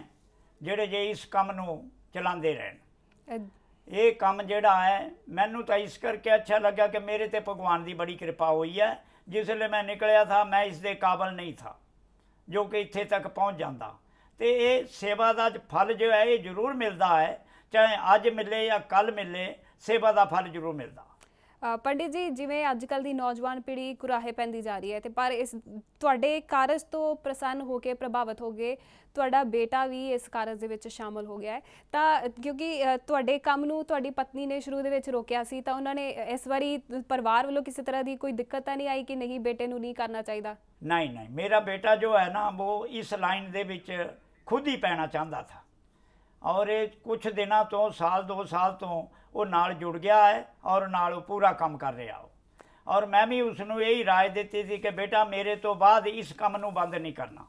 ਜਿਹੜੇ ਜੇ ਇਸ ਕੰਮ ਨੂੰ ਚਲਾਉਂਦੇ ਰਹਿਣ ਇਹ ਕੰਮ ਜਿਹੜਾ ਹੈ ਮੈਨੂੰ ਤਾਂ ਇਸ ਕਰਕੇ ਅੱਛਾ ਲੱਗਾ ਕਿ ਮੇਰੇ ਤੇ ਭਗਵਾਨ ਦੀ ਬੜੀ ਕਿਰਪਾ ਹੋਈ ਹੈ ਜਿਸ ਵੇਲੇ ਮੈਂ ਨਿਕਲਿਆ ਥਾ ਮੈਂ ਇਸ ਦੇ ਕਾਬਲ ਨਹੀਂ ਥਾ ਜੋ ਕਿ ਇੱਥੇ ਤੱਕ ਪਹੁੰਚ ਜਾਂਦਾ ਤੇ ਇਹ ਸੇਵਾ ਦਾ ਫਲ ਜੋ ਹੈ ਇਹ ਜ਼ਰੂਰ ਮਿਲਦਾ ਹੈ ਚਾਹੇ ਅੱਜ ਮਿਲੇ ਜਾਂ ਕੱਲ ਮਿਲੇ ਸੇਵਾ ਦਾ ਫਲ ਜ਼ਰੂਰ ਮਿਲਦਾ ਪੰਡਿਤ ਜੀ ਜਿਵੇਂ ਅੱਜ ਕੱਲ ਦੀ ਨੌਜਵਾਨ ਪੀੜ੍ਹੀ ਕੁਰਾਹੇ ਪੈਂਦੀ ਜਾ ਰਹੀ ਹੈ ਤੇ ਪਰ ਇਸ ਤੁਹਾਡੇ ਕਾਰਜ ਤੋਂ ਪ੍ਰਸੰਨ ਹੋ ਕੇ ਪ੍ਰਭਾਵਿਤ ਹੋ ਗਏ ਤੁਹਾਡਾ ਬੇਟਾ ਵੀ ਇਸ ਕਾਰਜ ਦੇ ਵਿੱਚ ਸ਼ਾਮਲ ਹੋ ਗਿਆ ਹੈ ਤਾਂ ਕਿਉਂਕਿ ਤੁਹਾਡੇ ਕੰਮ ਨੂੰ ਤੁਹਾਡੀ ਪਤਨੀ ਨੇ ਸ਼ੁਰੂ ਦੇ ਵਿੱਚ ਰੋਕਿਆ ਸੀ ਤਾਂ ਉਹਨਾਂ ਨੇ ਇਸ ਵਾਰੀ ਪਰਿਵਾਰ ਵੱਲੋਂ ਕਿਸੇ ਤਰ੍ਹਾਂ ਦੀ ਕੋਈ ਦਿੱਕਤ ਤਾਂ ਨਹੀਂ ਆਈ ਕਿ ਨਹੀਂ ਬੇਟੇ ਨੂੰ ਨਹੀਂ ਕਰਨਾ ਚਾਹੀਦਾ ਨਹੀਂ ਨਹੀਂ ਮੇਰਾ ਬੇਟਾ ਜੋ ਹੈ ਨਾ ਉਹ ਇਸ ਲਾਈਨ ਦੇ ਵਿੱਚ ਖੁਦ ਹੀ ਪੈਣਾ ਚਾਹੁੰਦਾ ਥਾ ਔਰ ਇਹ ਕੁਝ ਦਿਨਾਂ ਤੋਂ ਸਾਲ 2 ਸਾਲ ਤੋਂ ਉਹ ਨਾਲ ਜੁੜ ਗਿਆ ਹੈ ਔਰ ਨਾਲ ਉਹ ਪੂਰਾ ਕੰਮ ਕਰ ਰਿਹਾ ਹੋ ਔਰ ਮੈਂ ਵੀ ਉਸ ਨੂੰ ਇਹੀ ਰਾਏ ਦਿੱਤੀ ਸੀ ਕਿ ਬੇਟਾ ਮੇਰੇ ਤੋਂ ਬਾਅਦ ਇਸ ਕੰਮ ਨੂੰ ਬੰਦ ਨਹੀਂ ਕਰਨਾ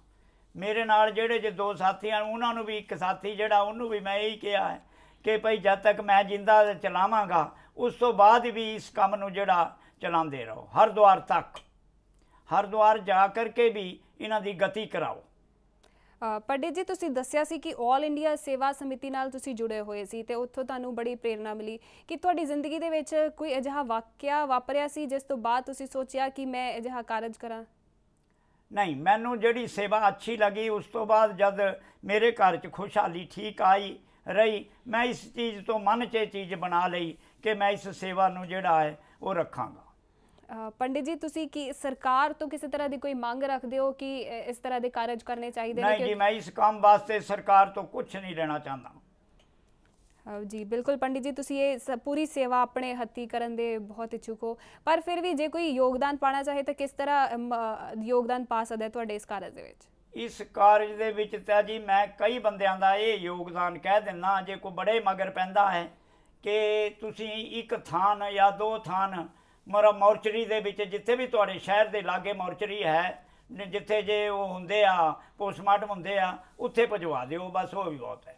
ਮੇਰੇ ਨਾਲ ਜਿਹੜੇ ਜੇ ਦੋ ਸਾਥੀ ਉਹਨਾਂ ਨੂੰ ਵੀ ਇੱਕ ਸਾਥੀ ਜਿਹੜਾ ਉਹਨੂੰ ਵੀ ਮੈਂ ਇਹੀ ਕਿਹਾ ਹੈ ਕਿ ਭਾਈ ਜਦ ਤੱਕ ਮੈਂ ਜਿੰਦਾ ਚਲਾਵਾਂਗਾ ਉਸ ਤੋਂ ਬਾਅਦ ਵੀ ਇਸ ਕੰਮ ਨੂੰ ਜਿਹੜਾ ਚਲਾਉਂਦੇ ਰਹੋ ਹਰ ਦੁਆਰ ਤੱਕ ਹਰ ਦੁਆਰ ਜਾ ਕਰਕੇ ਵੀ ਇਹਨਾਂ ਦੀ ਗਤੀ ਕਰਾਓ ਪੰਡਿਤ ਜੀ ਤੁਸੀਂ ਦੱਸਿਆ ਸੀ ਕਿ 올 ਇੰਡੀਆ ਸੇਵਾ ਸਮਿਤੀ ਨਾਲ ਤੁਸੀਂ ਜੁੜੇ ਹੋਏ ਸੀ ਤੇ ਉੱਥੋਂ ਤੁਹਾਨੂੰ ਬੜੀ ਪ੍ਰੇਰਣਾ ਮਿਲੀ ਕਿ ਤੁਹਾਡੀ ਜ਼ਿੰਦਗੀ ਦੇ ਵਿੱਚ ਕੋਈ ਅਜਿਹਾ ਵਾਕਿਆ ਵਾਪਰਿਆ ਸੀ ਜਿਸ ਤੋਂ ਬਾਅਦ ਤੁਸੀਂ ਸੋਚਿਆ ਕਿ ਮੈਂ ਅਜਿਹਾ ਕਾਰਜ ਕਰਾਂ ਨਹੀਂ ਮੈਨੂੰ ਜਿਹੜੀ ਸੇਵਾ ਅੱਛੀ ਲੱਗੀ ਉਸ ਤੋਂ ਬਾਅਦ ਜਦ ਮੇਰੇ ਘਰ 'ਚ ਖੁਸ਼ਹਾਲੀ ਠੀਕ ਆਈ ਰਹੀ ਮੈਂ ਇਸ ਚੀਜ਼ ਤੋਂ ਮਨ 'ਚ ਚੀਜ਼ ਬਣਾ ਲਈ ਕਿ ਮੈਂ ਇਸ ਸੇਵਾ ਨੂੰ ਜਿਹੜਾ ਹੈ ਉਹ ਰੱਖਾਂਗਾ ਪੰਡਿਤ ਜੀ ਤੁਸੀਂ ਕੀ ਸਰਕਾਰ ਤੋਂ ਕਿਸੇ ਤਰ੍ਹਾਂ ਦੀ ਕੋਈ ਮੰਗ ਰੱਖਦੇ ਹੋ ਕਿ ਇਸ ਤਰ੍ਹਾਂ ਦੇ ਕਾਰਜ ਕਰਨੇ ਚਾਹੀਦੇ ਨੇ ਨਹੀਂ ਜੀ ਮੈਂ ਇਸ ਕੰਮ ਵਾਸਤੇ ਸਰਕਾਰ ਤੋਂ ਕੁਝ ਨਹੀਂ ਲੈਣਾ ਚਾਹੁੰਦਾ ਹਾਂ ਜੀ ਬਿਲਕੁਲ ਪੰਡਿਤ ਜੀ ਤੁਸੀਂ ਇਹ ਪੂਰੀ ਸੇਵਾ ਆਪਣੇ ਹੱਥੀ ਕਰਨ ਦੇ ਬਹੁਤ ਇਛੁਕ ਹੋ ਪਰ ਫਿਰ ਵੀ ਜੇ ਕੋਈ ਯੋਗਦਾਨ ਪਾਣਾ ਚਾਹੇ ਤਾਂ ਕਿਸ ਤਰ੍ਹਾਂ ਯੋਗਦਾਨ ਪਾ ਸਕਦਾ ਤੁਹਾਡੇ ਇਸ ਕਾਰਜ ਦੇ ਵਿੱਚ ਇਸ ਕਾਰਜ ਦੇ ਵਿੱਚ ਤਾਂ ਜੀ ਮੈਂ ਕਈ ਬੰਦਿਆਂ ਦਾ ਇਹ ਯੋਗਦਾਨ ਕਹਿ ਦਿੰਦਾ ਜੇ ਕੋਈ ਬੜੇ ਮਗਰ ਪੈਂਦਾ ਹੈ ਕਿ ਤੁਸੀਂ ਇੱਕ ਥਾਨ ਜਾਂ ਦੋ ਥਾਨ ਮਰਾ ਮੌਰਚਰੀ ਦੇ ਵਿੱਚ ਜਿੱਥੇ ਵੀ ਤੁਹਾਡੇ ਸ਼ਹਿਰ ਦੇ ਲਾਗੇ ਮੌਰਚਰੀ ਹੈ ਜਿੱਥੇ ਜੇ ਉਹ ਹੁੰਦੇ ਆ ਪੋਸਟਮਾਰਟਮ ਹੁੰਦੇ ਆ ਉੱਥੇ ਭਜਵਾ ਦਿਓ ਬਸ ਉਹ ਵੀ ਬਹੁਤ ਹੈ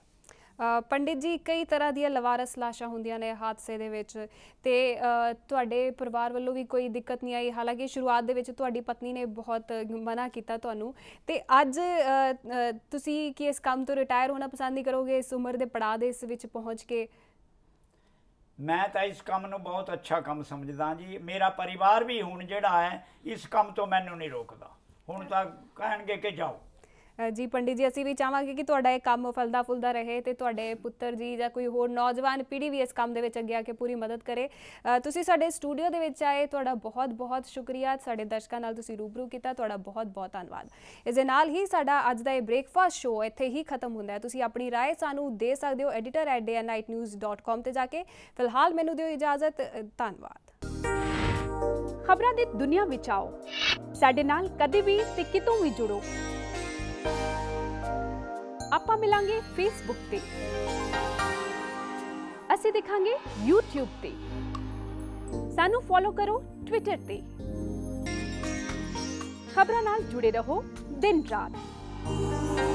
ਪੰਡਿਤ ਜੀ ਕਈ ਤਰ੍ਹਾਂ ਦੀਆਂ ਲਵਾਰਸ ਲਾਸ਼ਾਂ ਹੁੰਦੀਆਂ ਨੇ ਹਾਦਸੇ ਦੇ ਵਿੱਚ ਤੇ ਤੁਹਾਡੇ ਪਰਿਵਾਰ ਵੱਲੋਂ ਵੀ ਕੋਈ ਦਿੱਕਤ ਨਹੀਂ ਆਈ ਹਾਲਾਂਕਿ ਸ਼ੁਰੂਆਤ ਦੇ ਵਿੱਚ ਤੁਹਾਡੀ ਪਤਨੀ ਨੇ ਬਹੁਤ ਮਨਾ ਕੀਤਾ ਤੁਹਾਨੂੰ ਤੇ ਅੱਜ ਤੁਸੀਂ ਕਿਸ ਇਸ ਕੰਮ ਤੋਂ ਰਿਟਾਇਰ ਹੋਣਾ ਪਸੰਦ ਨਹੀਂ ਕਰੋਗੇ ਇਸ ਉਮਰ ਦੇ ਪੜਾਅ ਦੇ ਇਸ ਵਿੱਚ ਪਹੁੰਚ ਕੇ ਮੈਂ ਤਾਂ ਇਸ ਕੰਮ ਨੂੰ ਬਹੁਤ ਅੱਛਾ ਕੰਮ ਸਮਝਦਾ ਜੀ ਮੇਰਾ ਪਰਿਵਾਰ ਵੀ ਹੁਣ ਜਿਹੜਾ ਹੈ ਇਸ ਕੰਮ ਤੋਂ ਮੈਨੂੰ ਨਹੀਂ ਰੋਕਦਾ ਹੁਣ ਤਾਂ ਕਹਿਣਗੇ ਕਿ ਜਾਓ ਜੀ ਪੰਡਿਤ ਜੀ ਅਸੀਂ ਵੀ ਚਾਹਾਂਗੇ ਕਿ ਤੁਹਾਡਾ ਇਹ ਕੰਮ ਫਲਦਾ ਫੁੱਲਦਾ ਰਹੇ ਤੇ ਤੁਹਾਡੇ ਪੁੱਤਰ ਜੀ ਜਾਂ ਕੋਈ ਹੋਰ ਨੌਜਵਾਨ ਪੀੜ੍ਹੀ ਵੀ ਇਸ ਕੰਮ ਦੇ ਵਿੱਚ ਅੱਗੇ ਆ ਕੇ ਪੂਰੀ ਮਦਦ ਕਰੇ ਤੁਸੀਂ ਸਾਡੇ ਸਟੂਡੀਓ ਦੇ ਵਿੱਚ ਆਏ ਤੁਹਾਡਾ ਬਹੁਤ ਬਹੁਤ ਸ਼ੁਕਰੀਆ ਸਾਡੇ ਦਰਸ਼ਕਾਂ ਨਾਲ ਤੁਸੀਂ ਰੂਬਰੂ ਕੀਤਾ ਤੁਹਾਡਾ ਬਹੁਤ ਬਹੁਤ ਧੰਨਵਾਦ ਇਸ ਦੇ ਨਾਲ ਹੀ ਸਾਡਾ ਅੱਜ ਦਾ ਇਹ ਬ੍ਰੇਕਫਾਸਟ ਸ਼ੋ ਇੱਥੇ ਹੀ ਖਤਮ ਹੁੰਦਾ ਹੈ ਤੁਸੀਂ ਆਪਣੀ ਰਾਏ ਸਾਨੂੰ ਦੇ ਸਕਦੇ ਹੋ editor@dnightnews.com ਤੇ ਜਾ ਕੇ ਫਿਲਹਾਲ ਮੈਨੂੰ ਦਿਓ ਇਜਾਜ਼ਤ ਧੰਨਵਾਦ ਖਬਰਾਂ ਦੀ ਦੁਨੀਆ ਵਿੱਚ ਆਓ ਸਾਡੇ ਨਾਲ ਕਦੇ ਵੀ ਤੇ ਕਿਤੋਂ ਵੀ ਜੁੜੋ ਆਪਾਂ ਮਿਲਾਂਗੇ ਫੇਸਬੁੱਕ ਤੇ ਅਸੀਂ ਦਿਖਾਂਗੇ YouTube ਤੇ ਸਾਨੂੰ ਫੋਲੋ ਕਰੋ ਟਵਿੱਟਰ ਤੇ ਖਬਰਾਂ ਨਾਲ ਜੁੜੇ ਰਹੋ ਦਿਨ ਰਾਤ